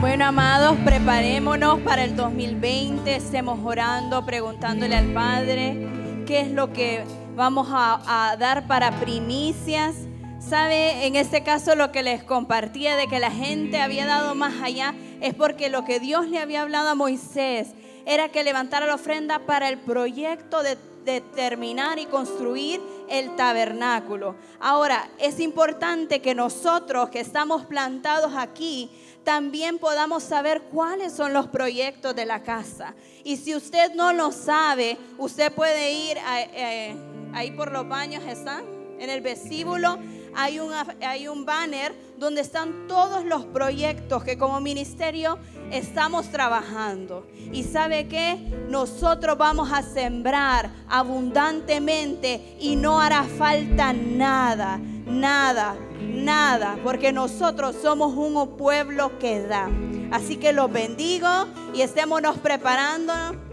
Bueno, amados, preparémonos para el 2020. Estemos orando, preguntándole al Padre qué es lo que vamos a, a dar para primicias. ¿Sabe? En este caso lo que les compartía de que la gente había dado más allá es porque lo que Dios le había hablado a Moisés era que levantara la ofrenda para el proyecto de determinar y construir el tabernáculo. Ahora, es importante que nosotros que estamos plantados aquí, también podamos saber cuáles son los proyectos de la casa. Y si usted no lo sabe, usted puede ir eh, ahí por los baños, están en el vestíbulo hay un, hay un banner donde están todos los proyectos que como ministerio estamos trabajando. Y sabe que nosotros vamos a sembrar abundantemente y no hará falta nada, nada, nada, porque nosotros somos un pueblo que da. Así que los bendigo y estémonos preparando